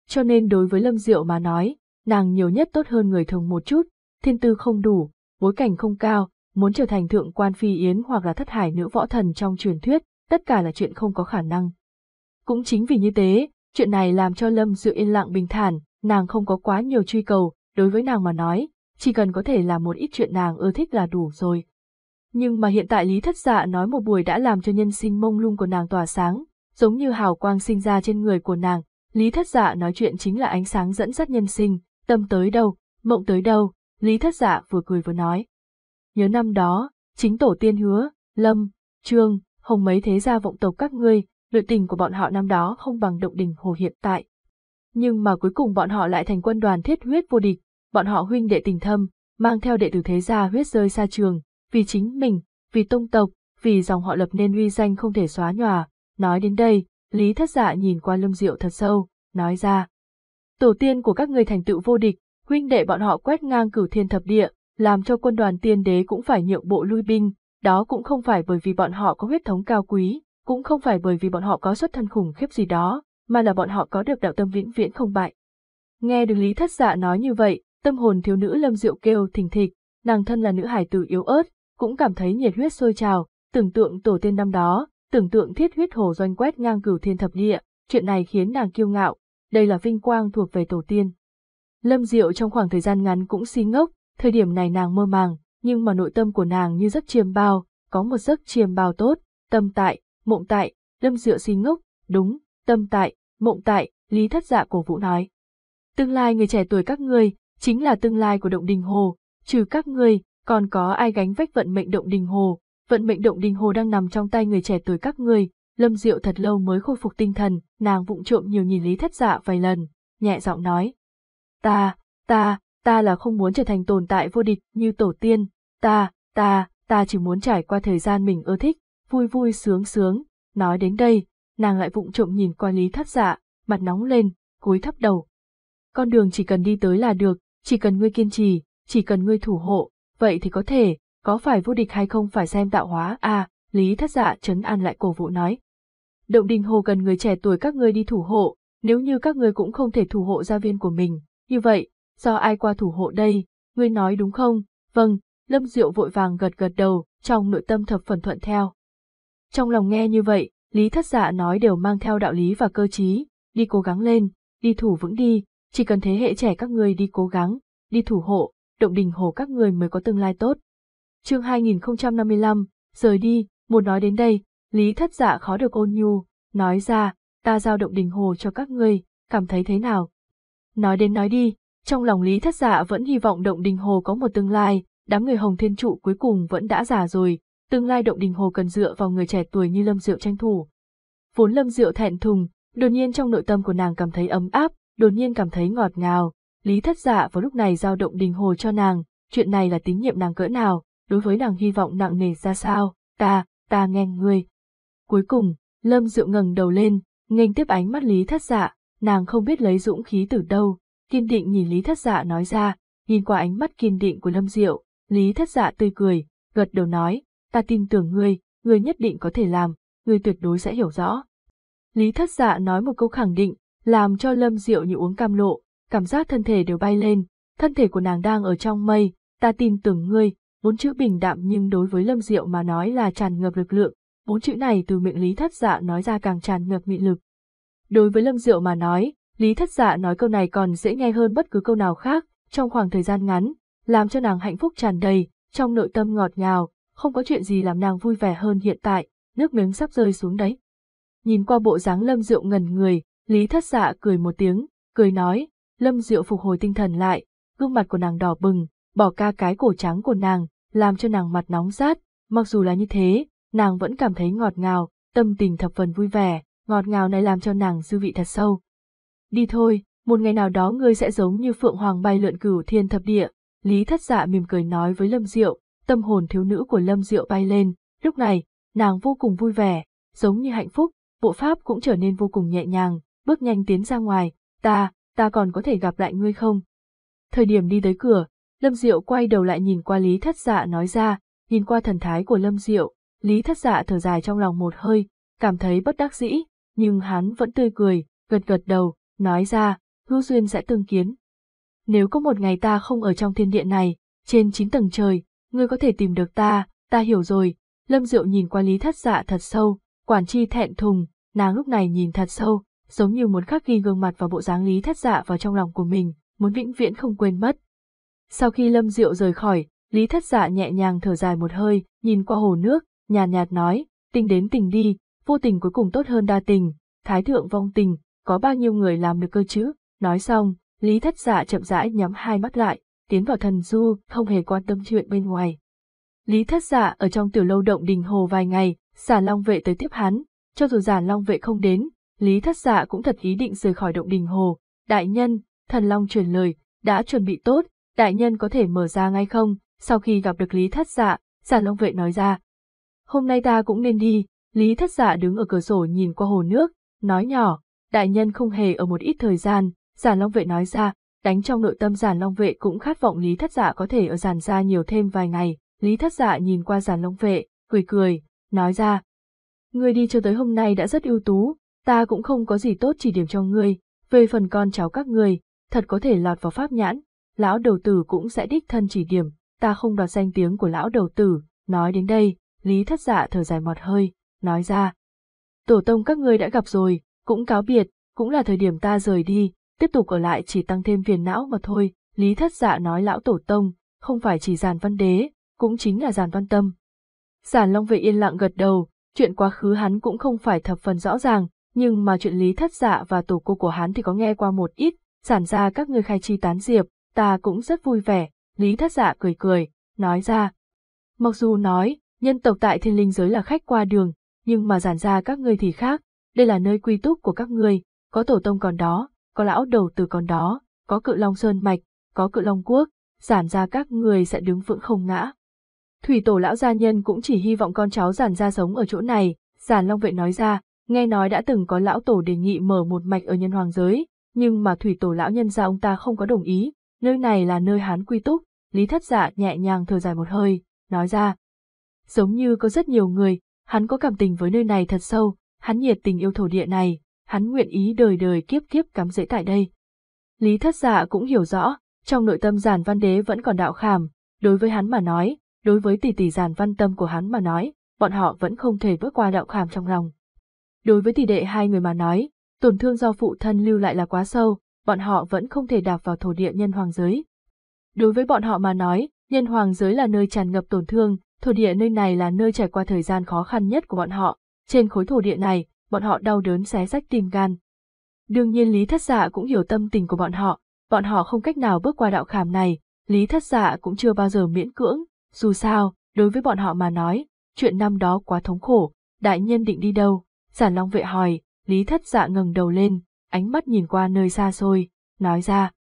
Cho nên đối với Lâm Diệu mà nói, nàng nhiều nhất tốt hơn người thường một chút, thiên tư không đủ, bối cảnh không cao, muốn trở thành thượng quan phi yến hoặc là thất hải nữ võ thần trong truyền thuyết, tất cả là chuyện không có khả năng. Cũng chính vì như thế, chuyện này làm cho Lâm Dụ yên lặng bình thản, nàng không có quá nhiều truy cầu, đối với nàng mà nói, chỉ cần có thể làm một ít chuyện nàng ưa thích là đủ rồi. Nhưng mà hiện tại Lý Thất Dạ nói một buổi đã làm cho nhân sinh mông lung của nàng tỏa sáng, giống như hào quang sinh ra trên người của nàng, Lý Thất Dạ nói chuyện chính là ánh sáng dẫn dắt nhân sinh, tâm tới đâu, mộng tới đâu, Lý Thất Dạ vừa cười vừa nói nhớ năm đó, chính tổ tiên hứa, lâm, trương, hồng mấy thế gia vọng tộc các ngươi, nội tình của bọn họ năm đó không bằng động đình hồ hiện tại. Nhưng mà cuối cùng bọn họ lại thành quân đoàn thiết huyết vô địch, bọn họ huynh đệ tình thâm, mang theo đệ tử thế gia huyết rơi xa trường, vì chính mình, vì tông tộc, vì dòng họ lập nên uy danh không thể xóa nhòa. Nói đến đây, Lý Thất Dạ nhìn qua Lâm Diệu thật sâu, nói ra. Tổ tiên của các người thành tựu vô địch, huynh đệ bọn họ quét ngang cửu thiên thập địa, làm cho quân đoàn tiên đế cũng phải nhượng bộ lui binh, đó cũng không phải bởi vì bọn họ có huyết thống cao quý, cũng không phải bởi vì bọn họ có xuất thân khủng khiếp gì đó, mà là bọn họ có được đạo tâm vĩnh viễn không bại. Nghe được Lý Thất Dạ nói như vậy, tâm hồn thiếu nữ Lâm Diệu kêu thình thịch, nàng thân là nữ hải tử yếu ớt, cũng cảm thấy nhiệt huyết sôi trào, tưởng tượng tổ tiên năm đó, tưởng tượng thiết huyết hồ doanh quét ngang cửu thiên thập địa, chuyện này khiến nàng kiêu ngạo, đây là vinh quang thuộc về tổ tiên. Lâm Diệu trong khoảng thời gian ngắn cũng si ngốc, Thời điểm này nàng mơ màng, nhưng mà nội tâm của nàng như giấc chiêm bao, có một giấc chiêm bao tốt, tâm tại, mộng tại, lâm dựa si ngốc, đúng, tâm tại, mộng tại, lý thất dạ cổ vũ nói. Tương lai người trẻ tuổi các ngươi chính là tương lai của động đình hồ, trừ các ngươi, còn có ai gánh vách vận mệnh động đình hồ, vận mệnh động đình hồ đang nằm trong tay người trẻ tuổi các ngươi, Lâm Diệu thật lâu mới khôi phục tinh thần, nàng vụng trộm nhiều nhìn Lý Thất Dạ vài lần, nhẹ giọng nói: "Ta, ta, ta là không muốn trở thành tồn tại vô địch như tổ tiên, ta, ta, ta chỉ muốn trải qua thời gian mình ưa thích, vui vui sướng sướng, nói đến đây, nàng lại vụng trộm nhìn qua lý thất dạ, mặt nóng lên, cúi thấp đầu. Con đường chỉ cần đi tới là được, chỉ cần ngươi kiên trì, chỉ cần ngươi thủ hộ, vậy thì có thể, có phải vô địch hay không phải xem tạo hóa à, lý thất dạ chấn an lại cổ vũ nói. Động đình hồ cần người trẻ tuổi các ngươi đi thủ hộ, nếu như các ngươi cũng không thể thủ hộ gia viên của mình, như vậy, do ai qua thủ hộ đây, ngươi nói đúng không? Vâng, Lâm Diệu vội vàng gật gật đầu, trong nội tâm thập phần thuận theo. Trong lòng nghe như vậy, Lý Thất Dạ nói đều mang theo đạo lý và cơ trí, đi cố gắng lên, đi thủ vững đi, chỉ cần thế hệ trẻ các ngươi đi cố gắng, đi thủ hộ, động đình hồ các người mới có tương lai tốt. Chương 2055, rời đi, muốn nói đến đây, Lý Thất Dạ khó được ôn nhu, nói ra, ta giao động đình hồ cho các ngươi, cảm thấy thế nào? Nói đến nói đi, trong lòng Lý Thất Dạ vẫn hy vọng Động Đình Hồ có một tương lai, đám người Hồng Thiên Trụ cuối cùng vẫn đã già rồi, tương lai Động Đình Hồ cần dựa vào người trẻ tuổi như Lâm Diệu tranh thủ. Vốn Lâm Diệu thẹn thùng, đột nhiên trong nội tâm của nàng cảm thấy ấm áp, đột nhiên cảm thấy ngọt ngào, Lý Thất Dạ vào lúc này giao Động Đình Hồ cho nàng, chuyện này là tín nhiệm nàng cỡ nào, đối với nàng hy vọng nặng nề ra sao, ta, ta nghe ngươi. Cuối cùng, Lâm Diệu ngẩng đầu lên, nghênh tiếp ánh mắt Lý Thất Dạ, nàng không biết lấy dũng khí từ đâu, kiên định nhìn Lý Thất Dạ nói ra, nhìn qua ánh mắt kiên định của Lâm Diệu, Lý Thất Dạ tươi cười, gật đầu nói, ta tin tưởng ngươi, ngươi nhất định có thể làm, ngươi tuyệt đối sẽ hiểu rõ. Lý Thất Dạ nói một câu khẳng định, làm cho Lâm Diệu như uống cam lộ, cảm giác thân thể đều bay lên, thân thể của nàng đang ở trong mây, ta tin tưởng ngươi, bốn chữ bình đạm nhưng đối với Lâm Diệu mà nói là tràn ngập lực lượng, bốn chữ này từ miệng Lý Thất Dạ nói ra càng tràn ngập mị lực. Đối với Lâm Diệu mà nói, Lý thất dạ nói câu này còn dễ nghe hơn bất cứ câu nào khác, trong khoảng thời gian ngắn, làm cho nàng hạnh phúc tràn đầy, trong nội tâm ngọt ngào, không có chuyện gì làm nàng vui vẻ hơn hiện tại, nước miếng sắp rơi xuống đấy. Nhìn qua bộ dáng lâm rượu ngần người, Lý thất dạ cười một tiếng, cười nói, lâm rượu phục hồi tinh thần lại, gương mặt của nàng đỏ bừng, bỏ ca cái cổ trắng của nàng, làm cho nàng mặt nóng rát, mặc dù là như thế, nàng vẫn cảm thấy ngọt ngào, tâm tình thập phần vui vẻ, ngọt ngào này làm cho nàng dư vị thật sâu, Đi thôi, một ngày nào đó ngươi sẽ giống như phượng hoàng bay lượn cửu thiên thập địa. Lý thất dạ mỉm cười nói với Lâm Diệu, tâm hồn thiếu nữ của Lâm Diệu bay lên, lúc này, nàng vô cùng vui vẻ, giống như hạnh phúc, bộ pháp cũng trở nên vô cùng nhẹ nhàng, bước nhanh tiến ra ngoài, ta, ta còn có thể gặp lại ngươi không? Thời điểm đi tới cửa, Lâm Diệu quay đầu lại nhìn qua Lý Thất Dạ nói ra, nhìn qua thần thái của Lâm Diệu, Lý Thất Dạ thở dài trong lòng một hơi, cảm thấy bất đắc dĩ, nhưng hắn vẫn tươi cười, gật gật đầu, Nói ra, hữu duyên sẽ tương kiến. Nếu có một ngày ta không ở trong thiên địa này, trên chín tầng trời, ngươi có thể tìm được ta, ta hiểu rồi. Lâm Diệu nhìn qua Lý Thất Dạ thật sâu, quản chi thẹn thùng, nàng lúc này nhìn thật sâu, giống như muốn khắc ghi gương mặt và bộ dáng Lý Thất Dạ vào trong lòng của mình, muốn vĩnh viễn không quên mất. Sau khi Lâm Diệu rời khỏi, Lý Thất Dạ nhẹ nhàng thở dài một hơi, nhìn qua hồ nước, nhàn nhạt, nhạt nói, tình đến tình đi, vô tình cuối cùng tốt hơn đa tình, thái thượng vong tình, có bao nhiêu người làm được cơ chứ? Nói xong, Lý Thất Dạ chậm rãi nhắm hai mắt lại, tiến vào thần du, không hề quan tâm chuyện bên ngoài. Lý Thất Dạ ở trong tiểu lâu động đình hồ vài ngày, giản long vệ tới tiếp hắn, cho dù giản long vệ không đến, Lý Thất Dạ cũng thật ý định rời khỏi động đình hồ. Đại nhân, thần long truyền lời, đã chuẩn bị tốt, đại nhân có thể mở ra ngay không? Sau khi gặp được Lý Thất Dạ, giản long vệ nói ra. Hôm nay ta cũng nên đi, Lý Thất Dạ đứng ở cửa sổ nhìn qua hồ nước, nói nhỏ, đại nhân không hề ở một ít thời gian, giản long vệ nói ra, đánh trong nội tâm giản long vệ cũng khát vọng lý thất dạ có thể ở giản gia nhiều thêm vài ngày, lý thất dạ nhìn qua giản long vệ, cười cười, nói ra. người đi cho tới hôm nay đã rất ưu tú, ta cũng không có gì tốt chỉ điểm cho ngươi, về phần con cháu các ngươi, thật có thể lọt vào pháp nhãn, lão đầu tử cũng sẽ đích thân chỉ điểm, ta không đoạt danh tiếng của lão đầu tử, nói đến đây, Lý Thất Dạ thở dài một hơi, nói ra. Tổ tông các ngươi đã gặp rồi, cũng cáo biệt, cũng là thời điểm ta rời đi, tiếp tục ở lại chỉ tăng thêm phiền não mà thôi, Lý Thất Dạ nói lão tổ tông, không phải chỉ giàn văn đế, cũng chính là giàn văn tâm. Giàn Long Vệ yên lặng gật đầu, chuyện quá khứ hắn cũng không phải thập phần rõ ràng, nhưng mà chuyện Lý Thất Dạ và tổ cô của hắn thì có nghe qua một ít, giản ra các người khai chi tán diệp, ta cũng rất vui vẻ, Lý Thất Dạ cười cười, nói ra. Mặc dù nói, nhân tộc tại thiên linh giới là khách qua đường, nhưng mà giản ra các ngươi thì khác, đây là nơi quy túc của các ngươi, có tổ tông còn đó, có lão đầu từ còn đó, có cự long sơn mạch, có cự long quốc, giản ra các người sẽ đứng vững không ngã. Thủy tổ lão gia nhân cũng chỉ hy vọng con cháu giản ra sống ở chỗ này, giản long vệ nói ra, nghe nói đã từng có lão tổ đề nghị mở một mạch ở nhân hoàng giới, nhưng mà thủy tổ lão nhân gia ông ta không có đồng ý, nơi này là nơi hán quy túc, lý thất giả dạ nhẹ nhàng thở dài một hơi, nói ra. Giống như có rất nhiều người, hắn có cảm tình với nơi này thật sâu, hắn nhiệt tình yêu thổ địa này, hắn nguyện ý đời đời kiếp kiếp cắm rễ tại đây. Lý thất giả dạ cũng hiểu rõ, trong nội tâm giản văn đế vẫn còn đạo khảm, đối với hắn mà nói, đối với tỷ tỷ giản văn tâm của hắn mà nói, bọn họ vẫn không thể bước qua đạo khảm trong lòng. Đối với tỷ đệ hai người mà nói, tổn thương do phụ thân lưu lại là quá sâu, bọn họ vẫn không thể đạp vào thổ địa nhân hoàng giới. Đối với bọn họ mà nói, nhân hoàng giới là nơi tràn ngập tổn thương, thổ địa nơi này là nơi trải qua thời gian khó khăn nhất của bọn họ, trên khối thổ địa này, bọn họ đau đớn xé rách tim gan. Đương nhiên Lý Thất Dạ cũng hiểu tâm tình của bọn họ, bọn họ không cách nào bước qua đạo khảm này, Lý Thất Dạ cũng chưa bao giờ miễn cưỡng, dù sao, đối với bọn họ mà nói, chuyện năm đó quá thống khổ, đại nhân định đi đâu, giản long vệ hỏi, Lý Thất Dạ ngẩng đầu lên, ánh mắt nhìn qua nơi xa xôi, nói ra.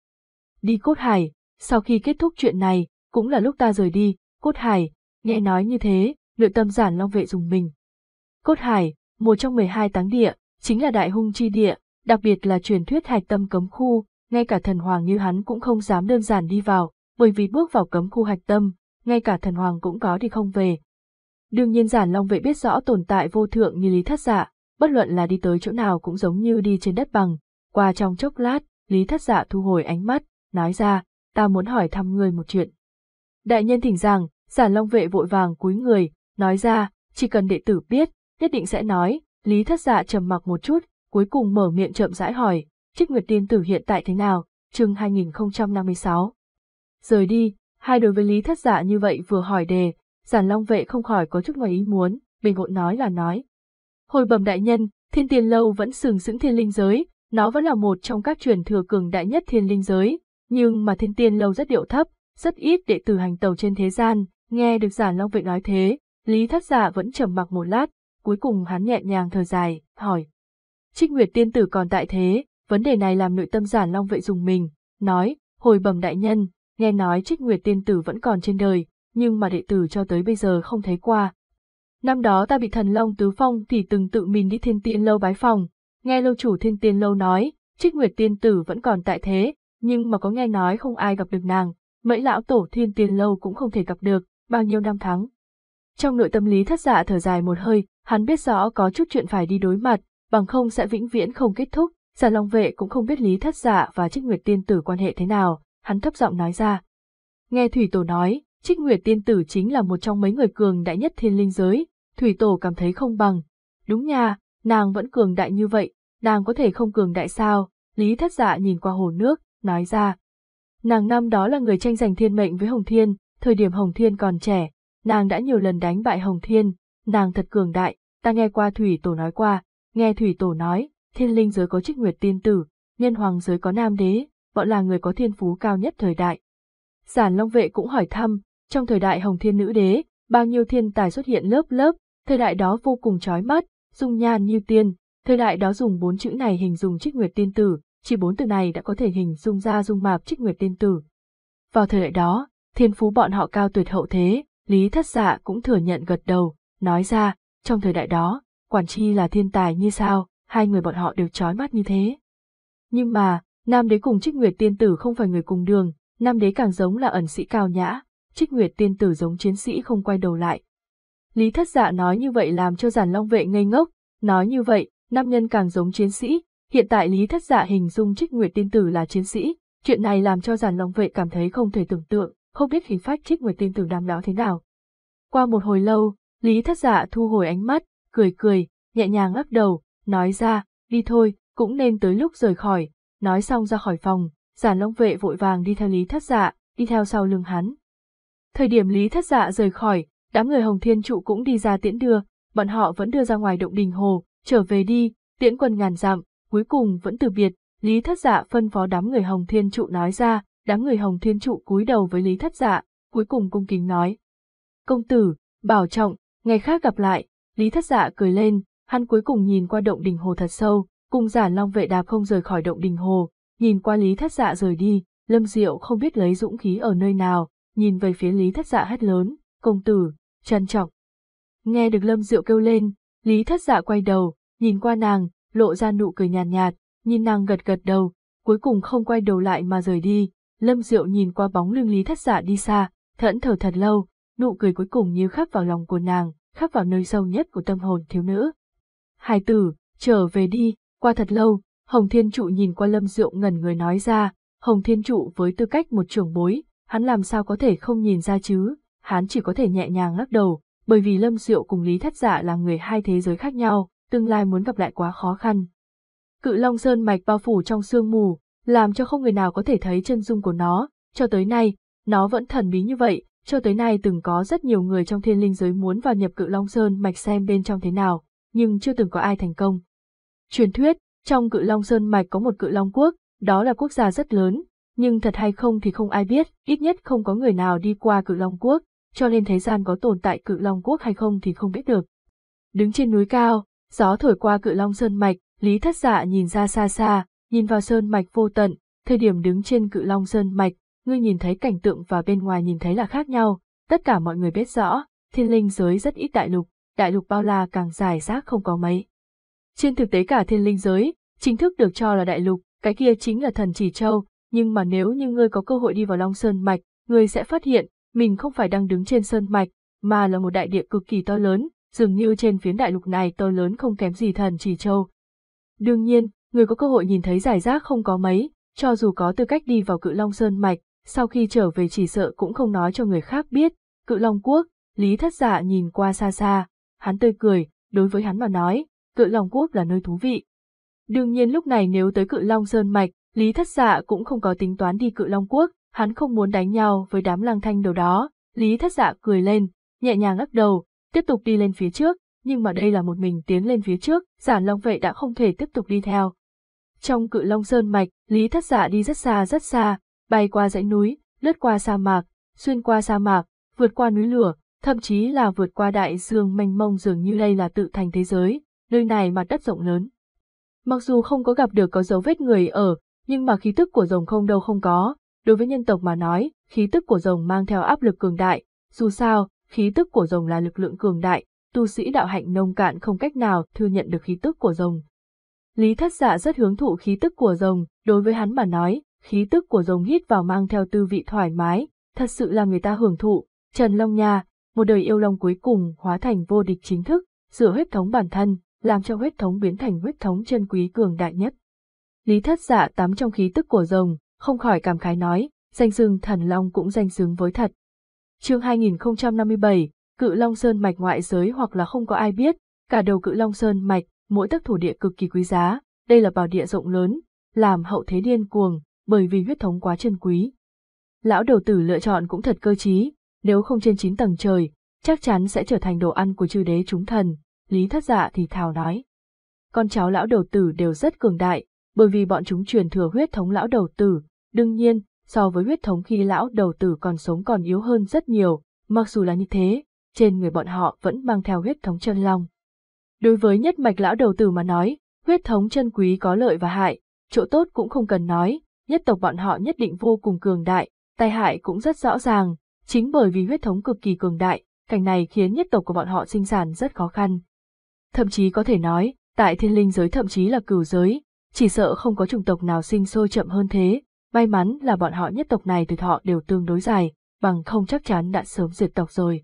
Đi Cốt Hải, sau khi kết thúc chuyện này, cũng là lúc ta rời đi, Cốt Hải, nghe nói như thế, nội tâm giản long vệ dùng mình, Cốt Hải, một trong 12 táng địa, chính là đại hung chi địa, đặc biệt là truyền thuyết hạch tâm cấm khu, ngay cả thần hoàng như hắn cũng không dám đơn giản đi vào, bởi vì bước vào cấm khu hạch tâm, ngay cả thần hoàng cũng có đi không về. Đương nhiên giản long vệ biết rõ tồn tại vô thượng như lý thất dạ, bất luận là đi tới chỗ nào cũng giống như đi trên đất bằng, qua trong chốc lát, lý thất dạ thu hồi ánh mắt, nói ra, ta muốn hỏi thăm người một chuyện. Đại nhân thỉnh rằng, giản long vệ vội vàng cúi người, nói ra, chỉ cần đệ tử biết, nhất định sẽ nói, Lý Thất Dạ trầm mặc một chút, cuối cùng mở miệng chậm rãi hỏi, Trích Nguyệt Tiên Tử hiện tại thế nào, chương 2056. Rời đi, hai đối với Lý Thất Dạ như vậy vừa hỏi đề, giản long vệ không khỏi có chút ngoài ý muốn, bình ổn nói là nói. Hồi bẩm đại nhân, thiên tiền lâu vẫn sừng sững thiên linh giới, nó vẫn là một trong các truyền thừa cường đại nhất thiên linh giới, nhưng mà thiên tiên lâu rất điệu thấp, rất ít đệ tử hành tàu trên thế gian, nghe được giản long vệ nói thế, Lý Thất Dạ vẫn trầm mặc một lát, cuối cùng hắn nhẹ nhàng thở dài, hỏi. Trích Nguyệt tiên tử còn tại thế, vấn đề này làm nội tâm giản long vệ dùng mình, nói, hồi bẩm đại nhân, nghe nói Trích Nguyệt tiên tử vẫn còn trên đời, nhưng mà đệ tử cho tới bây giờ không thấy qua. Năm đó ta bị thần long tứ phong thì từng tự mình đi thiên tiên lâu bái phòng, nghe lâu chủ thiên tiên lâu nói, Trích Nguyệt tiên tử vẫn còn tại thế, nhưng mà có nghe nói không ai gặp được nàng, mấy lão tổ thiên tiên lâu cũng không thể gặp được, bao nhiêu năm tháng. Trong nội tâm lý thất dạ thở dài một hơi, Hắn biết rõ có chút chuyện phải đi đối mặt, bằng không sẽ vĩnh viễn không kết thúc, giả long vệ cũng không biết lý thất giả dạ và trích nguyệt tiên tử quan hệ thế nào, hắn thấp giọng nói ra. Nghe Thủy Tổ nói, trích nguyệt tiên tử chính là một trong mấy người cường đại nhất thiên linh giới, Thủy Tổ cảm thấy không bằng. Đúng nha, nàng vẫn cường đại như vậy, nàng có thể không cường đại sao, lý thất giả dạ nhìn qua hồ nước, nói ra. Nàng năm đó là người tranh giành thiên mệnh với Hồng Thiên, thời điểm Hồng Thiên còn trẻ, nàng đã nhiều lần đánh bại Hồng Thiên, nàng thật cường đại, ta nghe qua thủy tổ nói qua, nghe thủy tổ nói, thiên linh giới có trích nguyệt tiên tử, nhân hoàng giới có nam đế, bọn là người có thiên phú cao nhất thời đại. Giản Long Vệ cũng hỏi thăm, trong thời đại Hồng Thiên Nữ Đế, bao nhiêu thiên tài xuất hiện lớp lớp, thời đại đó vô cùng chói mắt, dung nhan như tiên, thời đại đó dùng bốn chữ này hình dung trích nguyệt tiên tử, chỉ bốn từ này đã có thể hình dung ra dung mạp trích nguyệt tiên tử. Vào thời đại đó, thiên phú bọn họ cao tuyệt hậu thế, Lý Thất Dạ cũng thừa nhận gật đầu. Nói ra, trong thời đại đó, quản chi là thiên tài như sao, hai người bọn họ đều trói mắt như thế. Nhưng mà, Nam đế cùng Trích Nguyệt tiên tử không phải người cùng đường, Nam đế càng giống là ẩn sĩ cao nhã, Trích Nguyệt tiên tử giống chiến sĩ không quay đầu lại. Lý thất dạ nói như vậy làm cho giản long vệ ngây ngốc, nói như vậy, nam nhân càng giống chiến sĩ, hiện tại Lý thất dạ hình dung Trích Nguyệt tiên tử là chiến sĩ, chuyện này làm cho giản long vệ cảm thấy không thể tưởng tượng, không biết khí phách Trích Nguyệt tiên tử đám đó thế nào. Qua một hồi lâu, Lý thất giả dạ thu hồi ánh mắt, cười cười, nhẹ nhàng ngắc đầu, nói ra, đi thôi, cũng nên tới lúc rời khỏi, nói xong ra khỏi phòng, giản long vệ vội vàng đi theo lý thất dạ, đi theo sau lưng hắn. Thời điểm lý thất dạ rời khỏi, đám người Hồng Thiên Trụ cũng đi ra tiễn đưa, bọn họ vẫn đưa ra ngoài động đình hồ, trở về đi, tiễn quân ngàn dặm, cuối cùng vẫn từ biệt, lý thất dạ phân phó đám người Hồng Thiên Trụ nói ra, đám người Hồng Thiên Trụ cúi đầu với lý thất dạ, cuối cùng cung kính nói. Công tử, bảo trọng, Ngày khác gặp lại, Lý Thất Dạ cười lên, hắn cuối cùng nhìn qua động đình hồ thật sâu, cùng giả long vệ đạp không rời khỏi động đình hồ, nhìn qua Lý Thất Dạ rời đi, Lâm Diệu không biết lấy dũng khí ở nơi nào, nhìn về phía Lý Thất Dạ hét lớn, công tử, trân trọng. Nghe được Lâm Diệu kêu lên, Lý Thất Dạ quay đầu, nhìn qua nàng, lộ ra nụ cười nhàn nhạt, nhạt, nhìn nàng gật gật đầu, cuối cùng không quay đầu lại mà rời đi. Lâm Diệu nhìn qua bóng lưng Lý Thất Dạ đi xa, thẫn thờ thật lâu, nụ cười cuối cùng như khắc vào lòng của nàng, khắc vào nơi sâu nhất của tâm hồn thiếu nữ. Hải tử, trở về đi, qua thật lâu, Hồng Thiên Trụ nhìn qua Lâm Diệu ngẩn người nói ra, Hồng Thiên Trụ với tư cách một trưởng bối, hắn làm sao có thể không nhìn ra chứ, hắn chỉ có thể nhẹ nhàng lắc đầu, bởi vì Lâm Diệu cùng Lý Thất Dạ là người hai thế giới khác nhau, tương lai muốn gặp lại quá khó khăn. Cự Long Sơn mạch bao phủ trong sương mù, làm cho không người nào có thể thấy chân dung của nó, cho tới nay, nó vẫn thần bí như vậy, cho tới nay từng có rất nhiều người trong thiên linh giới muốn vào nhập cự Long Sơn mạch xem bên trong thế nào, nhưng chưa từng có ai thành công. Truyền thuyết, trong cự Long Sơn mạch có một cự Long Quốc, đó là quốc gia rất lớn, nhưng thật hay không thì không ai biết, ít nhất không có người nào đi qua cự Long Quốc, cho nên thế gian có tồn tại cự Long Quốc hay không thì không biết được. Đứng trên núi cao, gió thổi qua cự Long Sơn mạch, Lý Thất Dạ nhìn ra xa xa, nhìn vào Sơn mạch vô tận, thời điểm đứng trên cự Long Sơn mạch, ngươi nhìn thấy cảnh tượng và bên ngoài nhìn thấy là khác nhau, tất cả mọi người biết rõ, thiên linh giới rất ít đại lục, đại lục bao la càng dài rác không có mấy. Trên thực tế cả thiên linh giới, chính thức được cho là đại lục, cái kia chính là thần chỉ châu, nhưng mà nếu như ngươi có cơ hội đi vào Long Sơn Mạch, ngươi sẽ phát hiện, mình không phải đang đứng trên Sơn Mạch, mà là một đại địa cực kỳ to lớn, dường như trên phiến đại lục này to lớn không kém gì thần chỉ châu. Đương nhiên, người có cơ hội nhìn thấy giải rác không có mấy, cho dù có tư cách đi vào cự Long Sơn Mạch, sau khi trở về chỉ sợ cũng không nói cho người khác biết, cự Long Quốc, Lý Thất Dạ nhìn qua xa xa, hắn tươi cười, đối với hắn mà nói, cự Long Quốc là nơi thú vị. Đương nhiên lúc này nếu tới cự Long Sơn Mạch, Lý Thất Dạ cũng không có tính toán đi cự Long Quốc, hắn không muốn đánh nhau với đám lang thanh đầu đó, Lý Thất Dạ cười lên, nhẹ nhàng lắc đầu, tiếp tục đi lên phía trước, nhưng mà đây là một mình tiến lên phía trước, giản long vệ đã không thể tiếp tục đi theo. Trong cự long sơn mạch, Lý Thất Dạ đi rất xa rất xa, bay qua dãy núi, lướt qua sa mạc, xuyên qua sa mạc, vượt qua núi lửa, thậm chí là vượt qua đại dương mênh mông dường như đây là tự thành thế giới, nơi này mặt đất rộng lớn. Mặc dù không có gặp được có dấu vết người ở, nhưng mà khí tức của rồng không đâu không có, đối với nhân tộc mà nói, khí tức của rồng mang theo áp lực cường đại, dù sao, khí tức của rồng là lực lượng cường đại, tu sĩ đạo hạnh nông cạn không cách nào thừa nhận được khí tức của rồng. Lý thất dạ rất hướng thụ khí tức của rồng, đối với hắn mà nói, khí tức của rồng hít vào mang theo tư vị thoải mái, thật sự làm người ta hưởng thụ. Trần Long Nha, một đời yêu long cuối cùng hóa thành vô địch chính thức, sửa huyết thống bản thân, làm cho huyết thống biến thành huyết thống chân quý cường đại nhất. Lý thất dạ tắm trong khí tức của rồng, không khỏi cảm khái nói, danh xưng thần long cũng danh sướng với thật. Chương 2057, cự long sơn mạch ngoại giới hoặc là không có ai biết, cả đầu cự long sơn mạch, mỗi tấc thổ địa cực kỳ quý giá, đây là bảo địa rộng lớn, làm hậu thế điên cuồng, bởi vì huyết thống quá chân quý. Lão đầu tử lựa chọn cũng thật cơ trí, nếu không trên chín tầng trời, chắc chắn sẽ trở thành đồ ăn của chư đế chúng thần, Lý Thất Dạ thì thào nói. Con cháu lão đầu tử đều rất cường đại, bởi vì bọn chúng truyền thừa huyết thống lão đầu tử, đương nhiên, so với huyết thống khi lão đầu tử còn sống còn yếu hơn rất nhiều, mặc dù là như thế, trên người bọn họ vẫn mang theo huyết thống chân long. Đối với nhất mạch lão đầu tử mà nói, huyết thống chân quý có lợi và hại, chỗ tốt cũng không cần nói, nhất tộc bọn họ nhất định vô cùng cường đại, tai hại cũng rất rõ ràng, chính bởi vì huyết thống cực kỳ cường đại, cảnh này khiến nhất tộc của bọn họ sinh sản rất khó khăn. Thậm chí có thể nói, tại thiên linh giới thậm chí là cửu giới, chỉ sợ không có chủng tộc nào sinh sôi chậm hơn thế, may mắn là bọn họ nhất tộc này tuổi thọ đều tương đối dài, bằng không chắc chắn đã sớm diệt tộc rồi.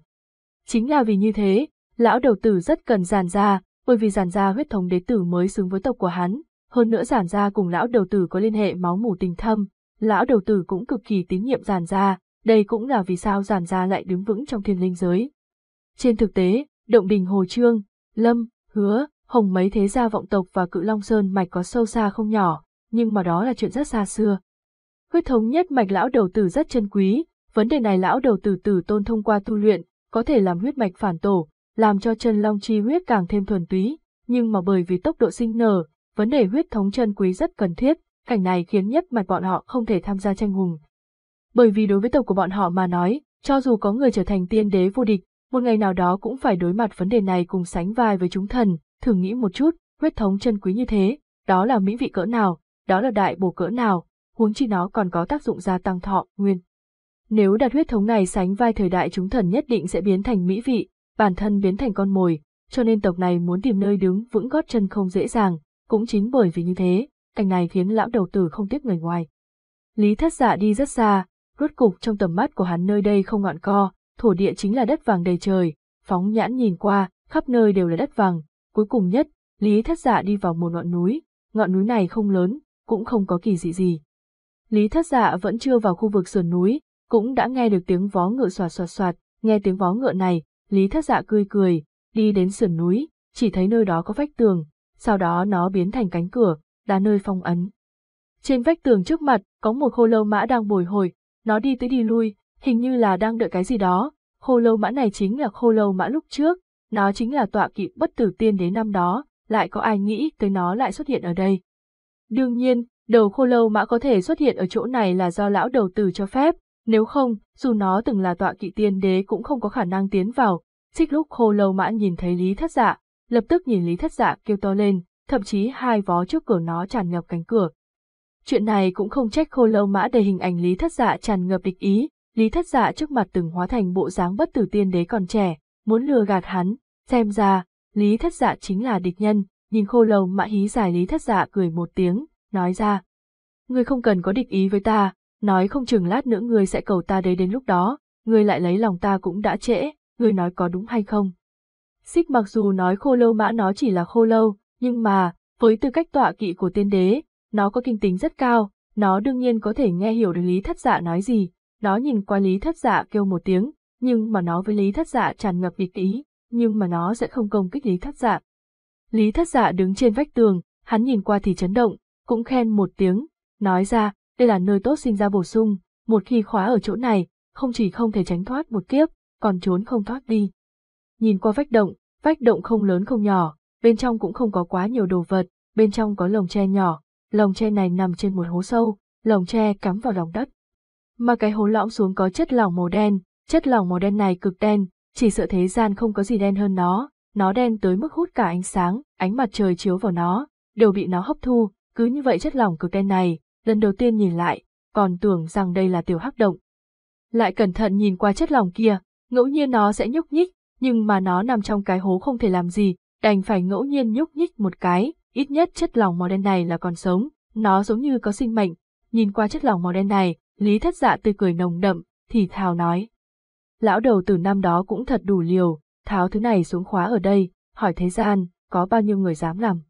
Chính là vì như thế, lão đầu tử rất cần giàn ra, bởi vì giàn ra huyết thống đế tử mới xứng với tộc của hắn, hơn nữa giản gia cùng lão đầu tử có liên hệ máu mủ tình thâm, lão đầu tử cũng cực kỳ tín nhiệm giản gia, đây cũng là vì sao giản gia lại đứng vững trong thiên linh giới. Trên thực tế, động đình Hồ Trương, Lâm, Hứa, Hồng mấy thế gia vọng tộc và cự Long Sơn mạch có sâu xa không nhỏ, nhưng mà đó là chuyện rất xa xưa. Huyết thống nhất mạch lão đầu tử rất chân quý, vấn đề này lão đầu tử tử tôn thông qua tu luyện, có thể làm huyết mạch phản tổ, làm cho chân long chi huyết càng thêm thuần túy, nhưng mà bởi vì tốc độ sinh nở, vấn đề huyết thống chân quý rất cần thiết, cảnh này khiến nhất mạch bọn họ không thể tham gia tranh hùng. Bởi vì đối với tộc của bọn họ mà nói, cho dù có người trở thành tiên đế vô địch, một ngày nào đó cũng phải đối mặt vấn đề này cùng sánh vai với chúng thần, thử nghĩ một chút, huyết thống chân quý như thế, đó là mỹ vị cỡ nào, đó là đại bổ cỡ nào, huống chi nó còn có tác dụng gia tăng thọ, nguyên. Nếu đạt huyết thống này sánh vai thời đại chúng thần nhất định sẽ biến thành mỹ vị, bản thân biến thành con mồi, cho nên tộc này muốn tìm nơi đứng vững gót chân không dễ dàng, cũng chính bởi vì như thế, cảnh này khiến lão đầu tử không tiếp người ngoài. Lý thất dạ đi rất xa, rốt cục trong tầm mắt của hắn nơi đây không ngọn co, thổ địa chính là đất vàng đầy trời, phóng nhãn nhìn qua, khắp nơi đều là đất vàng, cuối cùng nhất, Lý thất dạ đi vào một ngọn núi, ngọn núi này không lớn, cũng không có kỳ dị gì. Lý thất dạ vẫn chưa vào khu vực sườn núi, cũng đã nghe được tiếng vó ngựa xoạt xoạt xoạt, nghe tiếng vó ngựa này, Lý thất dạ cười cười, đi đến sườn núi, chỉ thấy nơi đó có vách tường, sau đó nó biến thành cánh cửa, đá nơi phong ấn. Trên vách tường trước mặt, có một khô lâu mã đang bồi hồi, nó đi tới đi lui, hình như là đang đợi cái gì đó, khô lâu mã này chính là khô lâu mã lúc trước, nó chính là tọa kỵ bất tử tiên đến năm đó, lại có ai nghĩ tới nó lại xuất hiện ở đây. Đương nhiên, đầu khô lâu mã có thể xuất hiện ở chỗ này là do lão đầu tử cho phép, nếu không, dù nó từng là tọa kỵ tiên đế cũng không có khả năng tiến vào. Xích lúc khô lâu mã nhìn thấy Lý Thất Dạ, lập tức nhìn Lý Thất Dạ kêu to lên, thậm chí hai vó trước cửa nó tràn ngập cánh cửa. Chuyện này cũng không trách khô lâu mã để hình ảnh Lý Thất Dạ tràn ngập địch ý, Lý Thất Dạ trước mặt từng hóa thành bộ dáng bất tử tiên đế còn trẻ, muốn lừa gạt hắn, xem ra, Lý Thất Dạ chính là địch nhân, nhìn khô lâu mã hí giải Lý Thất Dạ cười một tiếng, nói ra. Ngươi không cần có địch ý với ta, nói không chừng lát nữa ngươi sẽ cầu ta đấy đến lúc đó, ngươi lại lấy lòng ta cũng đã trễ, ngươi nói có đúng hay không? Xích mặc dù nói khô lâu mã nó chỉ là khô lâu, nhưng mà, với tư cách tọa kỵ của tiên đế, nó có kinh tính rất cao, nó đương nhiên có thể nghe hiểu được lý thất dạ nói gì, nó nhìn qua lý thất dạ kêu một tiếng, nhưng mà nó với lý thất dạ tràn ngập vị ý, nhưng mà nó sẽ không công kích lý thất dạ. Lý thất dạ đứng trên vách tường, hắn nhìn qua thì chấn động, cũng khen một tiếng, nói ra, đây là nơi tốt sinh ra bổ sung, một khi khóa ở chỗ này, không chỉ không thể tránh thoát một kiếp, còn trốn không thoát đi, Nhìn qua vách động, vách động không lớn không nhỏ, bên trong cũng không có quá nhiều đồ vật, bên trong có lồng tre nhỏ, lồng tre này nằm trên một hố sâu, lồng tre cắm vào lòng đất. Mà cái hố lõm xuống có chất lỏng màu đen, chất lỏng màu đen này cực đen, chỉ sợ thế gian không có gì đen hơn nó, nó đen tới mức hút cả ánh sáng, ánh mặt trời chiếu vào nó, đều bị nó hấp thu, cứ như vậy chất lỏng cực đen này, lần đầu tiên nhìn lại, còn tưởng rằng đây là tiểu hắc động. Lại cẩn thận nhìn qua chất lỏng kia, ngẫu nhiên nó sẽ nhúc nhích, nhưng mà nó nằm trong cái hố không thể làm gì, đành phải ngẫu nhiên nhúc nhích một cái, ít nhất chất lỏng màu đen này là còn sống, nó giống như có sinh mệnh. Nhìn qua chất lỏng màu đen này, Lý Thất Dạ tươi cười nồng đậm, thì thào nói. Lão đầu tử năm đó cũng thật đủ liều, tháo thứ này xuống khóa ở đây, hỏi thế gian, có bao nhiêu người dám làm.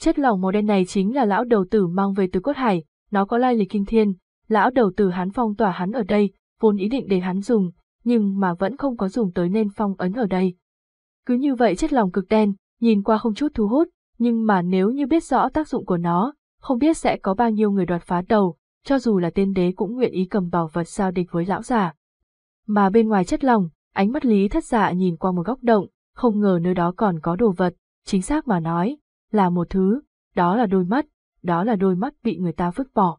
Chất lỏng màu đen này chính là lão đầu tử mang về từ cốt hải, nó có lai lịch kinh thiên, lão đầu tử hắn phong tỏa hắn ở đây, vốn ý định để hắn dùng, nhưng mà vẫn không có dùng tới nên phong ấn ở đây. Cứ như vậy chất lòng cực đen, nhìn qua không chút thu hút, nhưng mà nếu như biết rõ tác dụng của nó, không biết sẽ có bao nhiêu người đoạt phá đầu, cho dù là tiên đế cũng nguyện ý cầm bảo vật sao địch với lão giả. Mà bên ngoài chất lòng, ánh mắt lý thất dạ nhìn qua một góc động, không ngờ nơi đó còn có đồ vật, chính xác mà nói, là một thứ, đó là đôi mắt, đó là đôi mắt bị người ta vứt bỏ.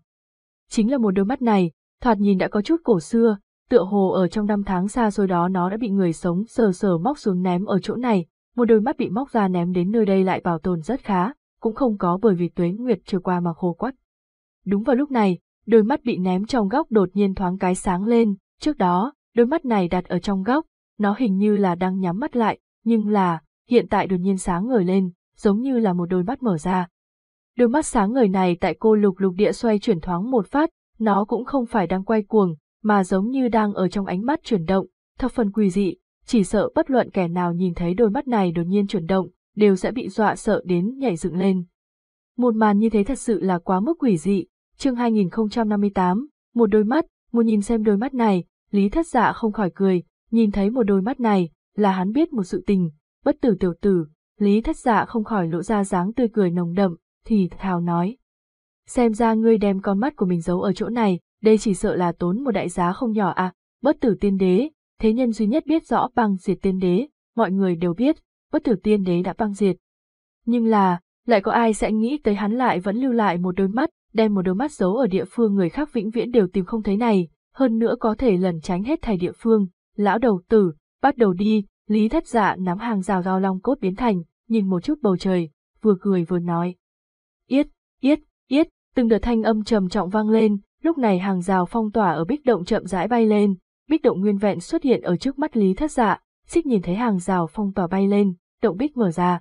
Chính là một đôi mắt này, thoạt nhìn đã có chút cổ xưa, tựa hồ ở trong năm tháng xa xôi đó nó đã bị người sống sờ sờ móc xuống ném ở chỗ này, một đôi mắt bị móc ra ném đến nơi đây lại bảo tồn rất khá, cũng không có bởi vì tuế nguyệt trôi qua mà khô quắt. Đúng vào lúc này, đôi mắt bị ném trong góc đột nhiên thoáng cái sáng lên, trước đó, đôi mắt này đặt ở trong góc, nó hình như là đang nhắm mắt lại, nhưng là, hiện tại đột nhiên sáng ngời lên, giống như là một đôi mắt mở ra. Đôi mắt sáng ngời này tại cô lục lục địa xoay chuyển thoáng một phát, nó cũng không phải đang quay cuồng, mà giống như đang ở trong ánh mắt chuyển động, thập phần quỷ dị, chỉ sợ bất luận kẻ nào nhìn thấy đôi mắt này đột nhiên chuyển động, đều sẽ bị dọa sợ đến nhảy dựng lên. Một màn như thế thật sự là quá mức quỷ dị, chương 2058, một đôi mắt, một nhìn xem đôi mắt này, Lý Thất Dạ không khỏi cười, nhìn thấy một đôi mắt này, là hắn biết một sự tình, bất tử tiểu tử, Lý Thất Dạ không khỏi lộ ra dáng tươi cười nồng đậm, thì thào nói. Xem ra ngươi đem con mắt của mình giấu ở chỗ này, đây chỉ sợ là tốn một đại giá không nhỏ à, bất tử tiên đế, thế nhân duy nhất biết rõ băng diệt tiên đế, mọi người đều biết, bất tử tiên đế đã băng diệt. Nhưng là, lại có ai sẽ nghĩ tới hắn lại vẫn lưu lại một đôi mắt, đem một đôi mắt giấu ở địa phương người khác vĩnh viễn đều tìm không thấy này, hơn nữa có thể lẩn tránh hết thầy địa phương, lão đầu tử, bắt đầu đi, lý thất dạ nắm hàng rào rau long cốt biến thành, nhìn một chút bầu trời, vừa cười vừa nói. Yết, yết, yết, từng đợt thanh âm trầm trọng vang lên, lúc này hàng rào phong tỏa ở bích động chậm rãi bay lên, bích động nguyên vẹn xuất hiện ở trước mắt Lý Thất Dạ, xích nhìn thấy hàng rào phong tỏa bay lên, động bích mở ra.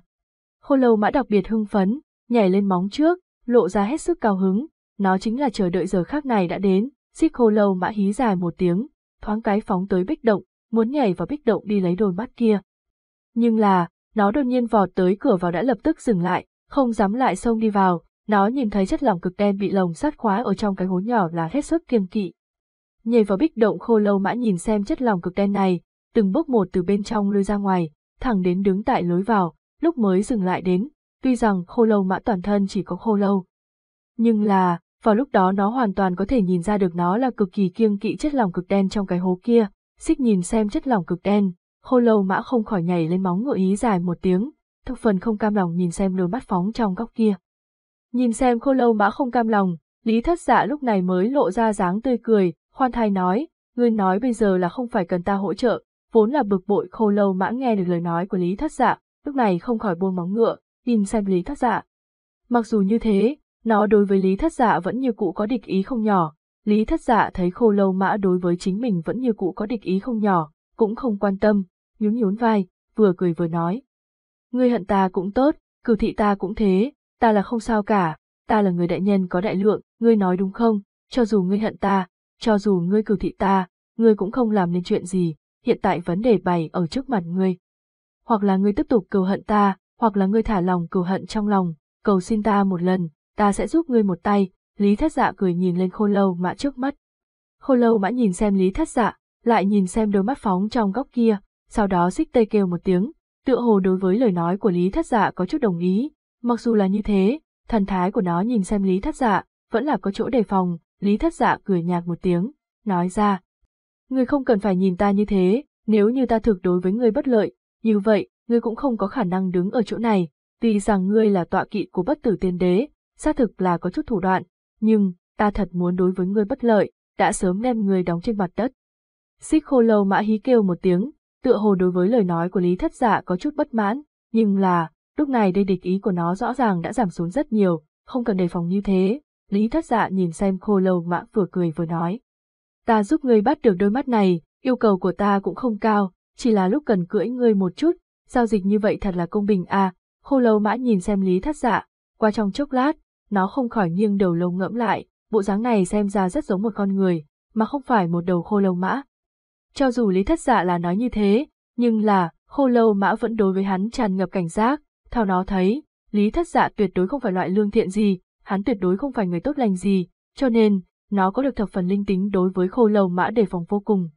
Khô lâu mã đặc biệt hưng phấn, nhảy lên móng trước, lộ ra hết sức cao hứng, nó chính là chờ đợi giờ khác này đã đến, xích khô lâu mã hí dài một tiếng, thoáng cái phóng tới bích động, muốn nhảy vào bích động đi lấy đồn mắt kia. Nhưng là, nó đột nhiên vọt tới cửa vào đã lập tức dừng lại, không dám lại xông đi vào, nó nhìn thấy chất lỏng cực đen bị lồng sắt khóa ở trong cái hố nhỏ là hết sức kiêng kỵ. Nhảy vào bích động khô lâu mã nhìn xem chất lỏng cực đen này, từng bước một từ bên trong lôi ra ngoài, thẳng đến đứng tại lối vào, lúc mới dừng lại đến, tuy rằng khô lâu mã toàn thân chỉ có khô lâu. Nhưng là, vào lúc đó nó hoàn toàn có thể nhìn ra được nó là cực kỳ kiêng kỵ chất lỏng cực đen trong cái hố kia, xích nhìn xem chất lỏng cực đen, khô lâu mã không khỏi nhảy lên móng ngựa ý dài một tiếng, thập phần không cam lòng nhìn xem đôi mắt phóng trong góc kia. Nhìn xem khô lâu mã không cam lòng, lý thất dạ lúc này mới lộ ra dáng tươi cười, khoan thai nói, ngươi nói bây giờ là không phải cần ta hỗ trợ, vốn là bực bội khô lâu mã nghe được lời nói của lý thất dạ, lúc này không khỏi buông móng ngựa, nhìn xem lý thất dạ. Mặc dù như thế, nó đối với lý thất dạ vẫn như cũ có địch ý không nhỏ, lý thất dạ thấy khô lâu mã đối với chính mình vẫn như cũ có địch ý không nhỏ, cũng không quan tâm, nhún nhún vai, vừa cười vừa nói. Ngươi hận ta cũng tốt, cử thị ta cũng thế, ta là không sao cả, ta là người đại nhân có đại lượng, ngươi nói đúng không, cho dù ngươi hận ta, cho dù ngươi cửu thị ta, ngươi cũng không làm nên chuyện gì, hiện tại vấn đề bày ở trước mặt ngươi. Hoặc là ngươi tiếp tục cầu hận ta, hoặc là ngươi thả lòng cầu hận trong lòng, cầu xin ta một lần, ta sẽ giúp ngươi một tay, Lý Thất Dạ cười nhìn lên khôn lâu mã trước mắt. Khôn lâu mã nhìn xem Lý Thất Dạ, lại nhìn xem đôi mắt phóng trong góc kia, sau đó xích tê kêu một tiếng, tựa hồ đối với lời nói của Lý Thất Dạ có chút đồng ý, Mặc dù là như thế, thần thái của nó nhìn xem Lý Thất Dạ, vẫn là có chỗ đề phòng, Lý Thất Dạ cười nhạt một tiếng, nói ra. Ngươi không cần phải nhìn ta như thế, nếu như ta thực đối với ngươi bất lợi, như vậy, ngươi cũng không có khả năng đứng ở chỗ này, tuy rằng ngươi là tọa kỵ của bất tử tiên đế, xác thực là có chút thủ đoạn, nhưng, ta thật muốn đối với ngươi bất lợi, đã sớm đem ngươi đóng trên mặt đất. Xích khô lâu mã hí kêu một tiếng, tựa hồ đối với lời nói của Lý Thất Dạ có chút bất mãn, nhưng là, Lúc này đây địch ý của nó rõ ràng đã giảm xuống rất nhiều, không cần đề phòng như thế. Lý thất dạ nhìn xem khô lâu mã vừa cười vừa nói. Ta giúp ngươi bắt được đôi mắt này, yêu cầu của ta cũng không cao, chỉ là lúc cần cưỡi ngươi một chút, giao dịch như vậy thật là công bình à. Khô lâu mã nhìn xem lý thất dạ, qua trong chốc lát, nó không khỏi nghiêng đầu lông ngẫm lại, bộ dáng này xem ra rất giống một con người, mà không phải một đầu khô lâu mã. Cho dù lý thất dạ là nói như thế, nhưng là, khô lâu mã vẫn đối với hắn tràn ngập cảnh giác, theo nó thấy, Lý Thất Dạ tuyệt đối không phải loại lương thiện gì, hắn tuyệt đối không phải người tốt lành gì, cho nên, nó có được thập phần linh tính đối với khô lầu mã đề phòng vô cùng.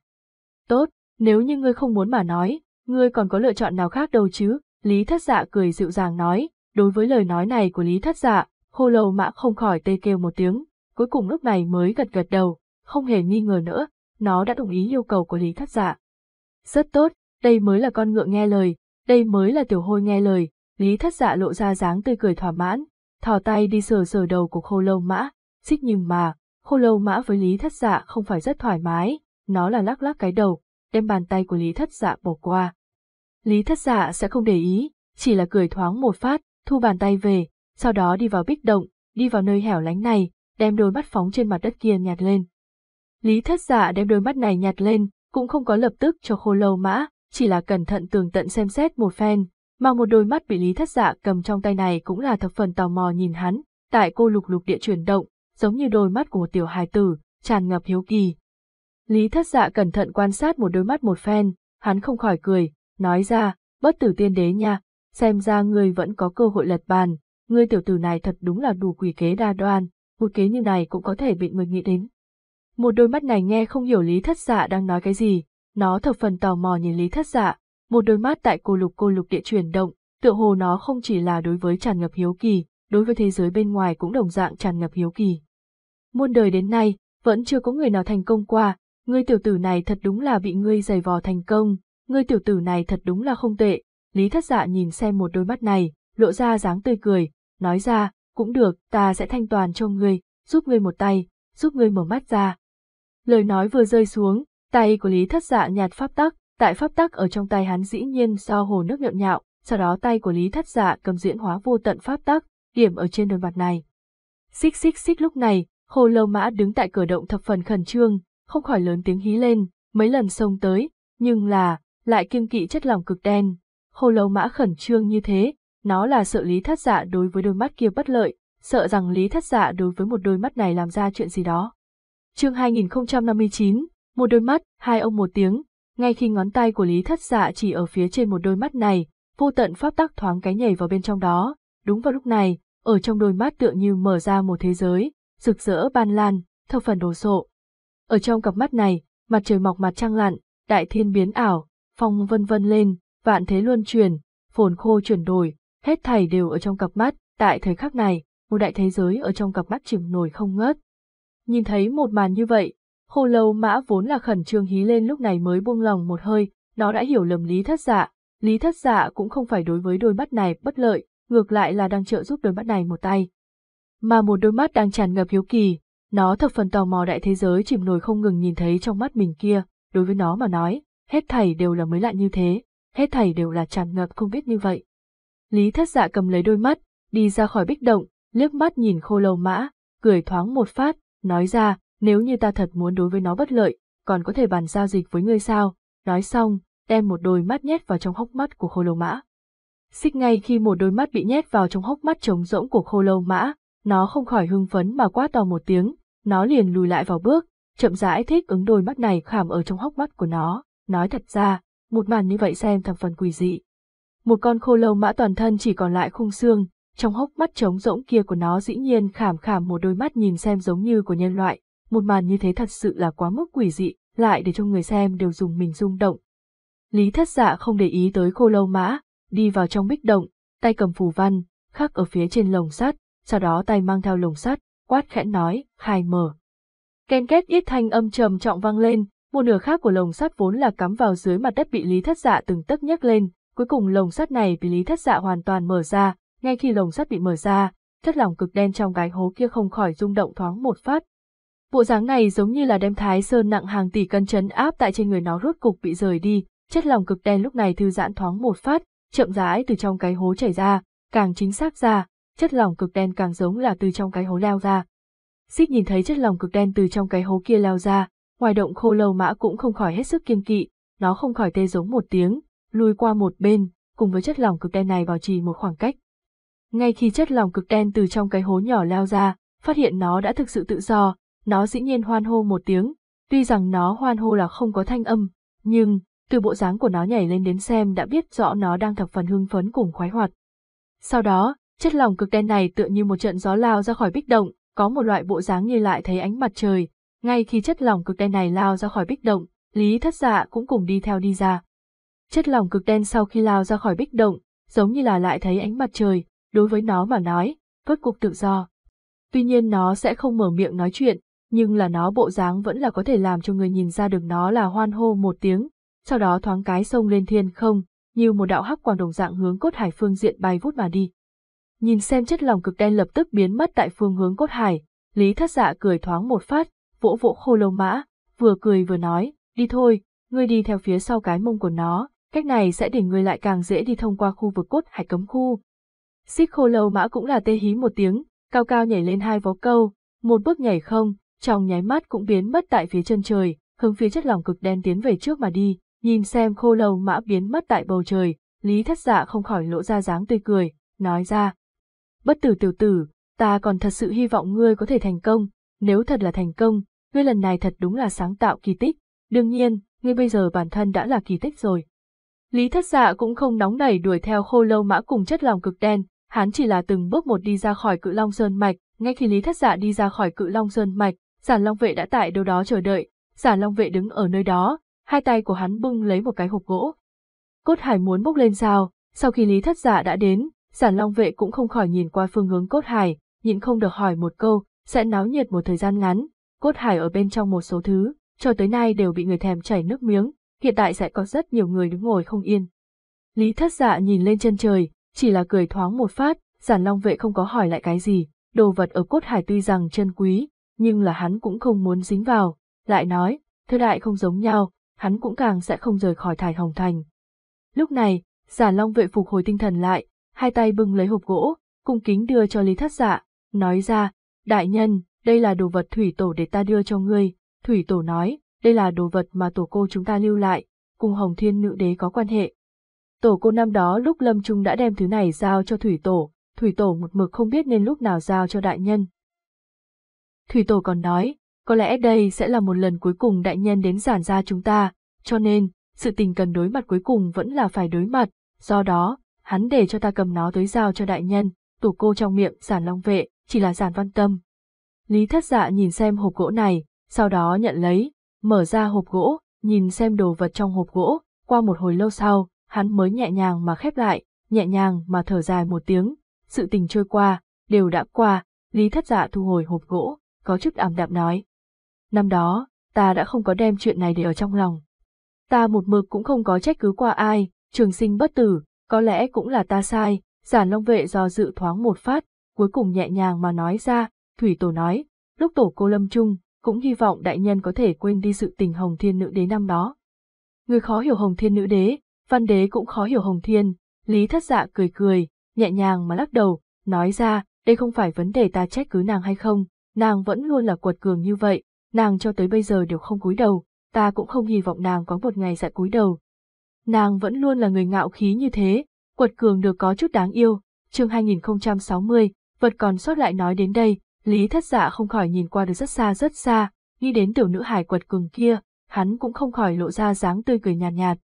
Tốt, nếu như ngươi không muốn mà nói, ngươi còn có lựa chọn nào khác đâu chứ, Lý Thất Dạ cười dịu dàng nói, đối với lời nói này của Lý Thất Dạ, khô lầu mã không khỏi tê kêu một tiếng, cuối cùng lúc này mới gật gật đầu, không hề nghi ngờ nữa, nó đã đồng ý yêu cầu của Lý Thất Dạ. Rất tốt, đây mới là con ngựa nghe lời, đây mới là tiểu hôi nghe lời, Lý thất dạ lộ ra dáng tươi cười thỏa mãn, thò tay đi sờ sờ đầu của khô lâu mã, xích nhưng mà, khô lâu mã với lý thất dạ không phải rất thoải mái, nó là lắc lắc cái đầu, đem bàn tay của lý thất dạ bỏ qua. Lý thất dạ sẽ không để ý, chỉ là cười thoáng một phát, thu bàn tay về, sau đó đi vào bích động, đi vào nơi hẻo lánh này, đem đôi mắt phóng trên mặt đất kia nhạt lên. Lý thất dạ đem đôi mắt này nhạt lên, cũng không có lập tức cho khô lâu mã, chỉ là cẩn thận tường tận xem xét một phen, mà một đôi mắt bị Lý Thất Dạ cầm trong tay này cũng là thập phần tò mò nhìn hắn, tại cô lục lục địa chuyển động, giống như đôi mắt của một tiểu hài tử, tràn ngập hiếu kỳ. Lý Thất Dạ cẩn thận quan sát một đôi mắt một phen, hắn không khỏi cười, nói ra, bất tử tiên đế nha, xem ra ngươi vẫn có cơ hội lật bàn, ngươi tiểu tử này thật đúng là đủ quỷ kế đa đoan, một kế như này cũng có thể bị người nghĩ đến. Một đôi mắt này nghe không hiểu Lý Thất Dạ đang nói cái gì, nó thập phần tò mò nhìn Lý Thất Dạ, một đôi mắt tại cô lục cô lục địa chuyển động, tựa hồ nó không chỉ là đối với tràn ngập hiếu kỳ, đối với thế giới bên ngoài cũng đồng dạng tràn ngập hiếu kỳ. Muôn đời đến nay, vẫn chưa có người nào thành công qua, ngươi tiểu tử này thật đúng là bị ngươi giày vò thành công, ngươi tiểu tử này thật đúng là không tệ, Lý Thất Dạ nhìn xem một đôi mắt này, lộ ra dáng tươi cười, nói ra, cũng được, ta sẽ thanh toàn cho ngươi, giúp ngươi một tay, giúp ngươi mở mắt ra. Lời nói vừa rơi xuống, tay của Lý Thất Dạ nhạt pháp tắc, Tại pháp tắc ở trong tay hắn dĩ nhiên do hồ nước nhộn nhạo, sau đó tay của Lý Thất Dạ cầm diễn hóa vô tận pháp tắc, điểm ở trên đường vạt này. Xích xích xích lúc này, hồ lâu mã đứng tại cửa động thập phần khẩn trương, không khỏi lớn tiếng hí lên, mấy lần xông tới, nhưng là, lại kiêng kỵ chất lòng cực đen. Hồ lâu mã khẩn trương như thế, nó là sợ Lý Thất Dạ đối với đôi mắt kia bất lợi, sợ rằng Lý Thất Dạ đối với một đôi mắt này làm ra chuyện gì đó. Chương 2059, một đôi mắt, hai ông một tiếng, ngay khi ngón tay của Lý Thất Dạ chỉ ở phía trên một đôi mắt này, vô tận pháp tắc thoáng cái nhảy vào bên trong đó, đúng vào lúc này, ở trong đôi mắt tựa như mở ra một thế giới, rực rỡ ban lan, thập phần đồ sộ. Ở trong cặp mắt này, mặt trời mọc mặt trăng lặn, đại thiên biến ảo, phong vân vân lên, vạn thế luân chuyển, phồn khô chuyển đổi, hết thảy đều ở trong cặp mắt, tại thời khắc này, một đại thế giới ở trong cặp mắt chìm nổi không ngớt. Nhìn thấy một màn như vậy, Khô lâu mã vốn là khẩn trương hí lên lúc này mới buông lòng một hơi, nó đã hiểu lầm lý thất dạ, lý thất dạ cũng không phải đối với đôi mắt này bất lợi, ngược lại là đang trợ giúp đôi mắt này một tay. Mà một đôi mắt đang tràn ngập hiếu kỳ, nó thập phần tò mò đại thế giới chìm nổi không ngừng nhìn thấy trong mắt mình kia, đối với nó mà nói, hết thảy đều là mới lạ như thế, hết thảy đều là tràn ngập không biết như vậy. Lý thất dạ cầm lấy đôi mắt, đi ra khỏi bích động, liếc mắt nhìn khô lâu mã, cười thoáng một phát, nói ra, nếu như ta thật muốn đối với nó bất lợi, còn có thể bàn giao dịch với ngươi sao, nói xong, đem một đôi mắt nhét vào trong hốc mắt của khô lâu mã. Xích ngay khi một đôi mắt bị nhét vào trong hốc mắt trống rỗng của khô lâu mã, nó không khỏi hưng phấn mà quát to một tiếng, nó liền lùi lại vào bước, chậm rãi thích ứng đôi mắt này khảm ở trong hốc mắt của nó, nói thật ra, một màn như vậy xem thầm phần quỷ dị. Một con khô lâu mã toàn thân chỉ còn lại khung xương, trong hốc mắt trống rỗng kia của nó dĩ nhiên khảm khảm một đôi mắt nhìn xem giống như của nhân loại, một màn như thế thật sự là quá mức quỷ dị, lại để cho người xem đều dùng mình rung động. Lý thất dạ không để ý tới khô lâu mã, đi vào trong bích động, tay cầm phù văn, khắc ở phía trên lồng sắt, sau đó tay mang theo lồng sắt, quát khẽ nói, khai mở. Ken kết ít thanh âm trầm trọng vang lên, một nửa khác của lồng sắt vốn là cắm vào dưới mặt đất bị Lý Thất Dạ từng tấc nhấc lên, cuối cùng lồng sắt này bị Lý Thất Dạ hoàn toàn mở ra, ngay khi lồng sắt bị mở ra, thất lòng cực đen trong cái hố kia không khỏi rung động thoáng một phát, Bộ dáng này giống như là đem Thái Sơn nặng hàng tỷ cân chấn áp tại trên người nó rốt cục bị rời đi, chất lòng cực đen lúc này thư giãn thoáng một phát, chậm rãi từ trong cái hố chảy ra, càng chính xác ra, chất lòng cực đen càng giống là từ trong cái hố leo ra. Xích nhìn thấy chất lòng cực đen từ trong cái hố kia leo ra, ngoài động khô lâu mã cũng không khỏi hết sức kiêng kỵ, nó không khỏi tê giống một tiếng, lùi qua một bên, cùng với chất lòng cực đen này bảo trì một khoảng cách. Ngay khi chất lòng cực đen từ trong cái hố nhỏ leo ra, phát hiện nó đã thực sự tự do, nó dĩ nhiên hoan hô một tiếng, tuy rằng nó hoan hô là không có thanh âm, nhưng, từ bộ dáng của nó nhảy lên đến xem đã biết rõ nó đang thập phần hưng phấn cùng khoái hoạt. Sau đó, chất lỏng cực đen này tựa như một trận gió lao ra khỏi bích động, có một loại bộ dáng như lại thấy ánh mặt trời, ngay khi chất lỏng cực đen này lao ra khỏi bích động, Lý Thất Dạ cũng cùng đi theo đi ra. Chất lỏng cực đen sau khi lao ra khỏi bích động, giống như là lại thấy ánh mặt trời, đối với nó mà nói, vớt cuộc tự do. Tuy nhiên nó sẽ không mở miệng nói chuyện, nhưng là nó bộ dáng vẫn là có thể làm cho người nhìn ra được nó là hoan hô một tiếng, sau đó thoáng cái sông lên thiên không, như một đạo hắc quang đồng dạng hướng cốt hải phương diện bay vút mà đi. Nhìn xem chất lòng cực đen lập tức biến mất tại phương hướng cốt hải, Lý Thất Dạ cười thoáng một phát, vỗ vỗ khô lâu mã, vừa cười vừa nói, đi thôi, ngươi đi theo phía sau cái mông của nó, cách này sẽ để ngươi lại càng dễ đi thông qua khu vực cốt hải cấm khu. Xích khô lâu mã cũng là tê hí một tiếng, cao cao nhảy lên hai vó câu, một bước nhảy không, trong nháy mắt cũng biến mất tại phía chân trời, hướng phía chất lỏng cực đen tiến về trước mà đi, nhìn xem khô lâu mã biến mất tại bầu trời, Lý Thất Dạ không khỏi lộ ra dáng tươi cười, nói ra. Bất tử tiểu tử, ta còn thật sự hy vọng ngươi có thể thành công, nếu thật là thành công, ngươi lần này thật đúng là sáng tạo kỳ tích, đương nhiên, ngươi bây giờ bản thân đã là kỳ tích rồi. Lý Thất Dạ cũng không nóng nảy đuổi theo khô lâu mã cùng chất lỏng cực đen, hắn chỉ là từng bước một đi ra khỏi cự long sơn mạch, ngay khi Lý Thất Dạ đi ra khỏi cự long sơn mạch, Giản Long Vệ đã tại đâu đó chờ đợi, Giản Long Vệ đứng ở nơi đó, hai tay của hắn bưng lấy một cái hộp gỗ. Cốt hải muốn bốc lên sao, sau khi Lý Thất Dạ đã đến, Giản Long Vệ cũng không khỏi nhìn qua phương hướng cốt hải, nhịn không được hỏi một câu, sẽ náo nhiệt một thời gian ngắn, cốt hải ở bên trong một số thứ, cho tới nay đều bị người thèm chảy nước miếng, hiện tại sẽ có rất nhiều người đứng ngồi không yên. Lý Thất Dạ nhìn lên chân trời, chỉ là cười thoáng một phát, Giản Long Vệ không có hỏi lại cái gì, đồ vật ở cốt hải tuy rằng chân quý, nhưng là hắn cũng không muốn dính vào, lại nói, thời đại không giống nhau, hắn cũng càng sẽ không rời khỏi thải hồng thành. Lúc này, giả long vệ phục hồi tinh thần lại, hai tay bưng lấy hộp gỗ, cung kính đưa cho Lý Thất Dạ, nói ra, đại nhân, đây là đồ vật thủy tổ để ta đưa cho ngươi, thủy tổ nói, đây là đồ vật mà tổ cô chúng ta lưu lại, cùng hồng thiên nữ đế có quan hệ. Tổ cô năm đó lúc lâm trung đã đem thứ này giao cho thủy tổ, thủy tổ một mực không biết nên lúc nào giao cho đại nhân, Thủy Tổ còn nói, có lẽ đây sẽ là một lần cuối cùng đại nhân đến giản ra chúng ta, cho nên, sự tình cần đối mặt cuối cùng vẫn là phải đối mặt, do đó, hắn để cho ta cầm nó tới giao cho đại nhân, tổ cô trong miệng giản long vệ, chỉ là giản văn tâm. Lý thất dạ nhìn xem hộp gỗ này, sau đó nhận lấy, mở ra hộp gỗ, nhìn xem đồ vật trong hộp gỗ, qua một hồi lâu sau, hắn mới nhẹ nhàng mà khép lại, nhẹ nhàng mà thở dài một tiếng, sự tình trôi qua, đều đã qua, Lý thất dạ thu hồi hộp gỗ có chút ảm đạm nói. Năm đó, ta đã không có đem chuyện này để ở trong lòng. Ta một mực cũng không có trách cứ qua ai, trường sinh bất tử, có lẽ cũng là ta sai, giản long vệ do dự thoáng một phát, cuối cùng nhẹ nhàng mà nói ra, thủy tổ nói, lúc tổ cô lâm trung, cũng hy vọng đại nhân có thể quên đi sự tình hồng thiên nữ đế năm đó. Người khó hiểu hồng thiên nữ đế, văn đế cũng khó hiểu hồng thiên, lý thất dạ cười cười, nhẹ nhàng mà lắc đầu, nói ra, đây không phải vấn đề ta trách cứ nàng hay không, nàng vẫn luôn là quật cường như vậy, nàng cho tới bây giờ đều không cúi đầu, ta cũng không hy vọng nàng có một ngày sẽ cúi đầu. Nàng vẫn luôn là người ngạo khí như thế, quật cường được có chút đáng yêu, chương 2060, vật còn sót lại nói đến đây, Lý thất dạ không khỏi nhìn qua được rất xa rất xa, nghĩ đến tiểu nữ hải quật cường kia, hắn cũng không khỏi lộ ra dáng tươi cười nhàn nhạt, nhạt.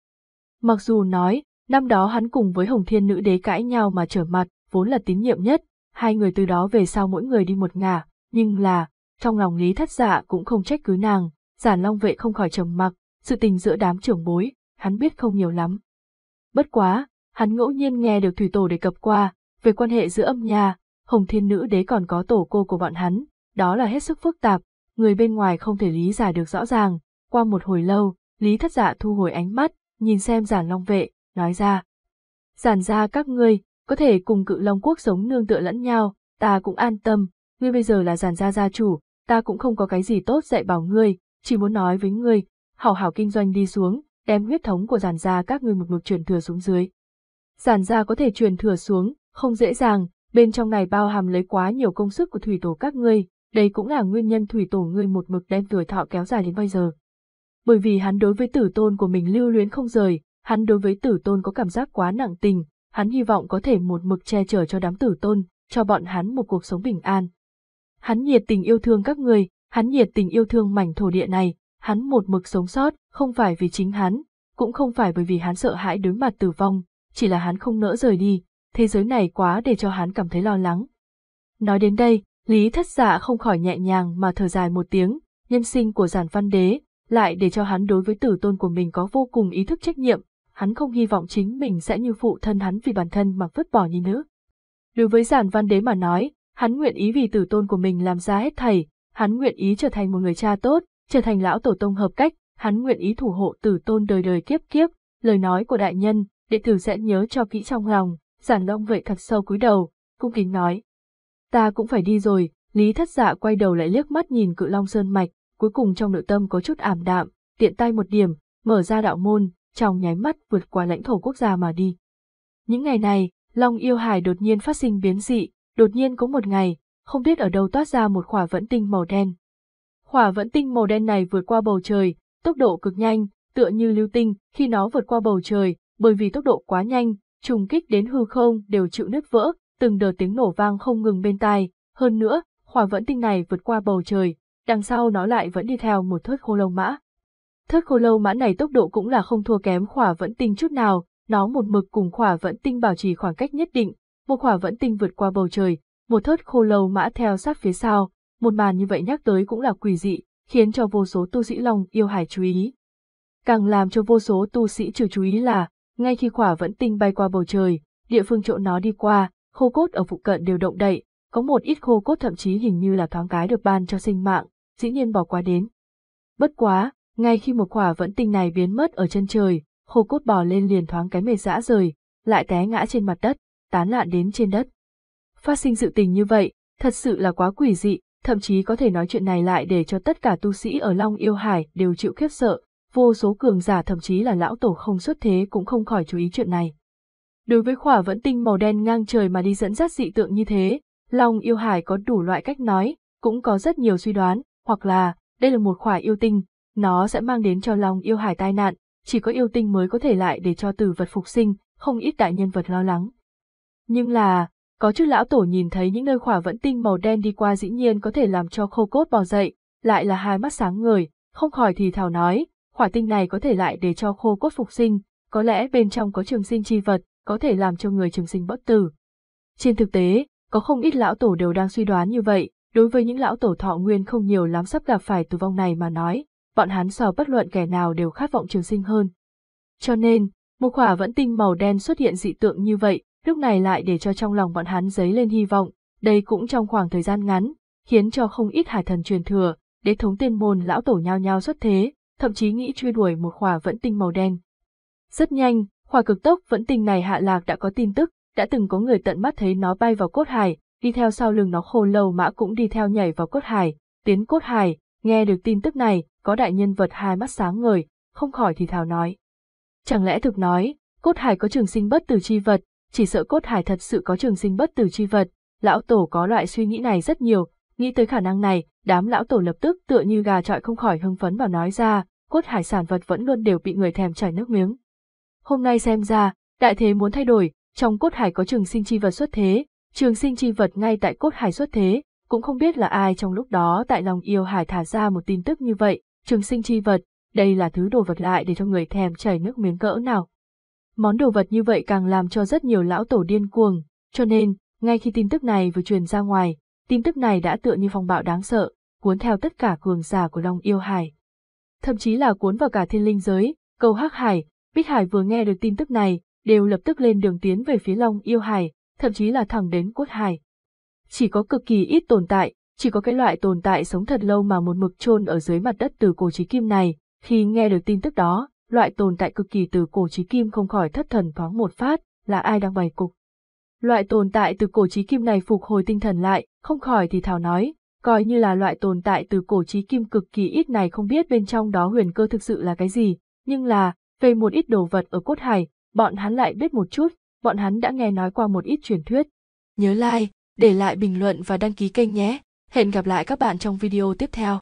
Mặc dù nói, năm đó hắn cùng với Hồng Thiên Nữ Đế cãi nhau mà trở mặt, vốn là tín nhiệm nhất, hai người từ đó về sau mỗi người đi một ngả, nhưng là, trong lòng Lý Thất Dạ cũng không trách cứ nàng, Giản Long Vệ không khỏi trầm mặc, sự tình giữa đám trưởng bối, hắn biết không nhiều lắm. Bất quá, hắn ngẫu nhiên nghe được Thủy Tổ đề cập qua, về quan hệ giữa âm Nha, Hồng Thiên Nữ Đế còn có tổ cô của bọn hắn, đó là hết sức phức tạp, người bên ngoài không thể lý giải được rõ ràng. Qua một hồi lâu, Lý Thất Dạ thu hồi ánh mắt, nhìn xem Giản Long Vệ, nói ra. Giản ra các ngươi, có thể cùng cự Long Quốc sống nương tựa lẫn nhau, ta cũng an tâm, ngươi bây giờ là giàn gia gia chủ, ta cũng không có cái gì tốt dạy bảo ngươi, chỉ muốn nói với ngươi, hảo hảo kinh doanh đi xuống, đem huyết thống của giàn gia các ngươi một mực truyền thừa xuống dưới. Giàn gia có thể truyền thừa xuống, không dễ dàng, bên trong này bao hàm lấy quá nhiều công sức của thủy tổ các ngươi, đây cũng là nguyên nhân thủy tổ ngươi một mực đem tuổi thọ kéo dài đến bây giờ. Bởi vì hắn đối với tử tôn của mình lưu luyến không rời, hắn đối với tử tôn có cảm giác quá nặng tình, hắn hy vọng có thể một mực che chở cho đám tử tôn, cho bọn hắn một cuộc sống bình an, hắn nhiệt tình yêu thương các người, hắn nhiệt tình yêu thương mảnh thổ địa này, hắn một mực sống sót, không phải vì chính hắn, cũng không phải bởi vì hắn sợ hãi đối mặt tử vong, chỉ là hắn không nỡ rời đi, thế giới này quá để cho hắn cảm thấy lo lắng. Nói đến đây, Lý Thất Dạ không khỏi nhẹ nhàng mà thở dài một tiếng, nhân sinh của giản văn đế, lại để cho hắn đối với tử tôn của mình có vô cùng ý thức trách nhiệm, hắn không hy vọng chính mình sẽ như phụ thân hắn vì bản thân mà vứt bỏ như nữ. Đối với giản văn đế mà nói, hắn nguyện ý vì tử tôn của mình làm ra hết thầy, hắn nguyện ý trở thành một người cha tốt, trở thành lão tổ tông hợp cách, hắn nguyện ý thủ hộ tử tôn đời đời kiếp kiếp, lời nói của đại nhân, đệ tử sẽ nhớ cho kỹ trong lòng, giản long vệ thật sâu cúi đầu, cung kính nói. Ta cũng phải đi rồi, Lý thất dạ quay đầu lại liếc mắt nhìn cự long sơn mạch, cuối cùng trong nội tâm có chút ảm đạm, tiện tay một điểm, mở ra đạo môn, trong nháy mắt vượt qua lãnh thổ quốc gia mà đi. Những ngày này, Long yêu hải đột nhiên phát sinh biến dị, đột nhiên có một ngày, không biết ở đâu toát ra một khỏa vẫn tinh màu đen. Khỏa vẫn tinh màu đen này vượt qua bầu trời, tốc độ cực nhanh, tựa như lưu tinh, khi nó vượt qua bầu trời, bởi vì tốc độ quá nhanh, trùng kích đến hư không đều chịu nứt vỡ, từng đợt tiếng nổ vang không ngừng bên tai, hơn nữa, khỏa vẫn tinh này vượt qua bầu trời, đằng sau nó lại vẫn đi theo một thớt khô lâu mã. Thớt khô lâu mã này tốc độ cũng là không thua kém khỏa vẫn tinh chút nào, nó một mực cùng khỏa vẫn tinh bảo trì khoảng cách nhất định, một khỏa vẫn tinh vượt qua bầu trời, một thớt khô lâu mã theo sát phía sau, một màn như vậy nhắc tới cũng là quỷ dị, khiến cho vô số tu sĩ lòng yêu hải chú ý. Càng làm cho vô số tu sĩ trừ chú ý là, ngay khi khỏa vẫn tinh bay qua bầu trời, địa phương chỗ nó đi qua, khô cốt ở phụ cận đều động đậy, có một ít khô cốt thậm chí hình như là thoáng cái được ban cho sinh mạng, dĩ nhiên bỏ qua đến. Bất quá, ngay khi một khỏa vẫn tinh này biến mất ở chân trời, khô cốt bò lên liền thoáng cái mệt dã rời, lại té ngã trên mặt đất tán loạn đến trên đất. Phát sinh sự tình như vậy, thật sự là quá quỷ dị, thậm chí có thể nói chuyện này lại để cho tất cả tu sĩ ở Long Yêu Hải đều chịu khiếp sợ, vô số cường giả thậm chí là lão tổ không xuất thế cũng không khỏi chú ý chuyện này. Đối với khỏa vẫn tinh màu đen ngang trời mà đi dẫn dắt dị tượng như thế, Long Yêu Hải có đủ loại cách nói, cũng có rất nhiều suy đoán, hoặc là, đây là một khỏa yêu tinh, nó sẽ mang đến cho Long Yêu Hải tai nạn, chỉ có yêu tinh mới có thể lại để cho tử vật phục sinh, không ít đại nhân vật lo lắng. Nhưng là, có chứ lão tổ nhìn thấy những nơi khỏa vẫn tinh màu đen đi qua dĩ nhiên có thể làm cho khô cốt bò dậy, lại là hai mắt sáng người, không khỏi thì thào nói, khỏa tinh này có thể lại để cho khô cốt phục sinh, có lẽ bên trong có trường sinh chi vật, có thể làm cho người trường sinh bất tử. Trên thực tế, có không ít lão tổ đều đang suy đoán như vậy, đối với những lão tổ thọ nguyên không nhiều lắm sắp gặp phải tử vong này mà nói, bọn hắn so bất luận kẻ nào đều khát vọng trường sinh hơn. Cho nên, một khỏa vẫn tinh màu đen xuất hiện dị tượng như vậy, lúc này lại để cho trong lòng bọn hắn dấy lên hy vọng, đây cũng trong khoảng thời gian ngắn, khiến cho không ít hải thần truyền thừa, đế thống tiên môn lão tổ nhao nhao xuất thế, thậm chí nghĩ truy đuổi một khỏa vẫn tinh màu đen. Rất nhanh, khỏa cực tốc vẫn tinh này hạ lạc đã có tin tức, đã từng có người tận mắt thấy nó bay vào cốt hải, đi theo sau lưng nó khô lâu mã cũng đi theo nhảy vào cốt hải, tiến cốt hải, nghe được tin tức này, có đại nhân vật hai mắt sáng ngời, không khỏi thì thào nói. Chẳng lẽ thực nói, cốt hải có trường sinh bất tử chi vật, chỉ sợ cốt hải thật sự có trường sinh bất tử chi vật, lão tổ có loại suy nghĩ này rất nhiều, nghĩ tới khả năng này, đám lão tổ lập tức tựa như gà trọi không khỏi hưng phấn và nói ra, cốt hải sản vật vẫn luôn đều bị người thèm chảy nước miếng. Hôm nay xem ra, đại thế muốn thay đổi, trong cốt hải có trường sinh chi vật xuất thế, trường sinh chi vật ngay tại cốt hải xuất thế, cũng không biết là ai trong lúc đó tại lòng yêu hải thả ra một tin tức như vậy, trường sinh chi vật, đây là thứ đồ vật lại để cho người thèm chảy nước miếng cỡ nào. Món đồ vật như vậy càng làm cho rất nhiều lão tổ điên cuồng, cho nên, ngay khi tin tức này vừa truyền ra ngoài, tin tức này đã tựa như phong bạo đáng sợ, cuốn theo tất cả cường giả của Long Yêu Hải. Thậm chí là cuốn vào cả thiên linh giới, cầu Hắc Hải, Bích Hải vừa nghe được tin tức này, đều lập tức lên đường tiến về phía Long Yêu Hải, thậm chí là thẳng đến Cốt Hải. Chỉ có cực kỳ ít tồn tại, chỉ có cái loại tồn tại sống thật lâu mà một mực chôn ở dưới mặt đất từ cổ trí kim này, khi nghe được tin tức đó, loại tồn tại cực kỳ từ cổ trí kim không khỏi thất thần thoáng một phát, là ai đang bày cục. Loại tồn tại từ cổ trí kim này phục hồi tinh thần lại, không khỏi thì thảo nói, coi như là loại tồn tại từ cổ trí kim cực kỳ ít này không biết bên trong đó huyền cơ thực sự là cái gì, nhưng là, về một ít đồ vật ở cốt hải, bọn hắn lại biết một chút, bọn hắn đã nghe nói qua một ít truyền thuyết. Nhớ like, để lại bình luận và đăng ký kênh nhé. Hẹn gặp lại các bạn trong video tiếp theo.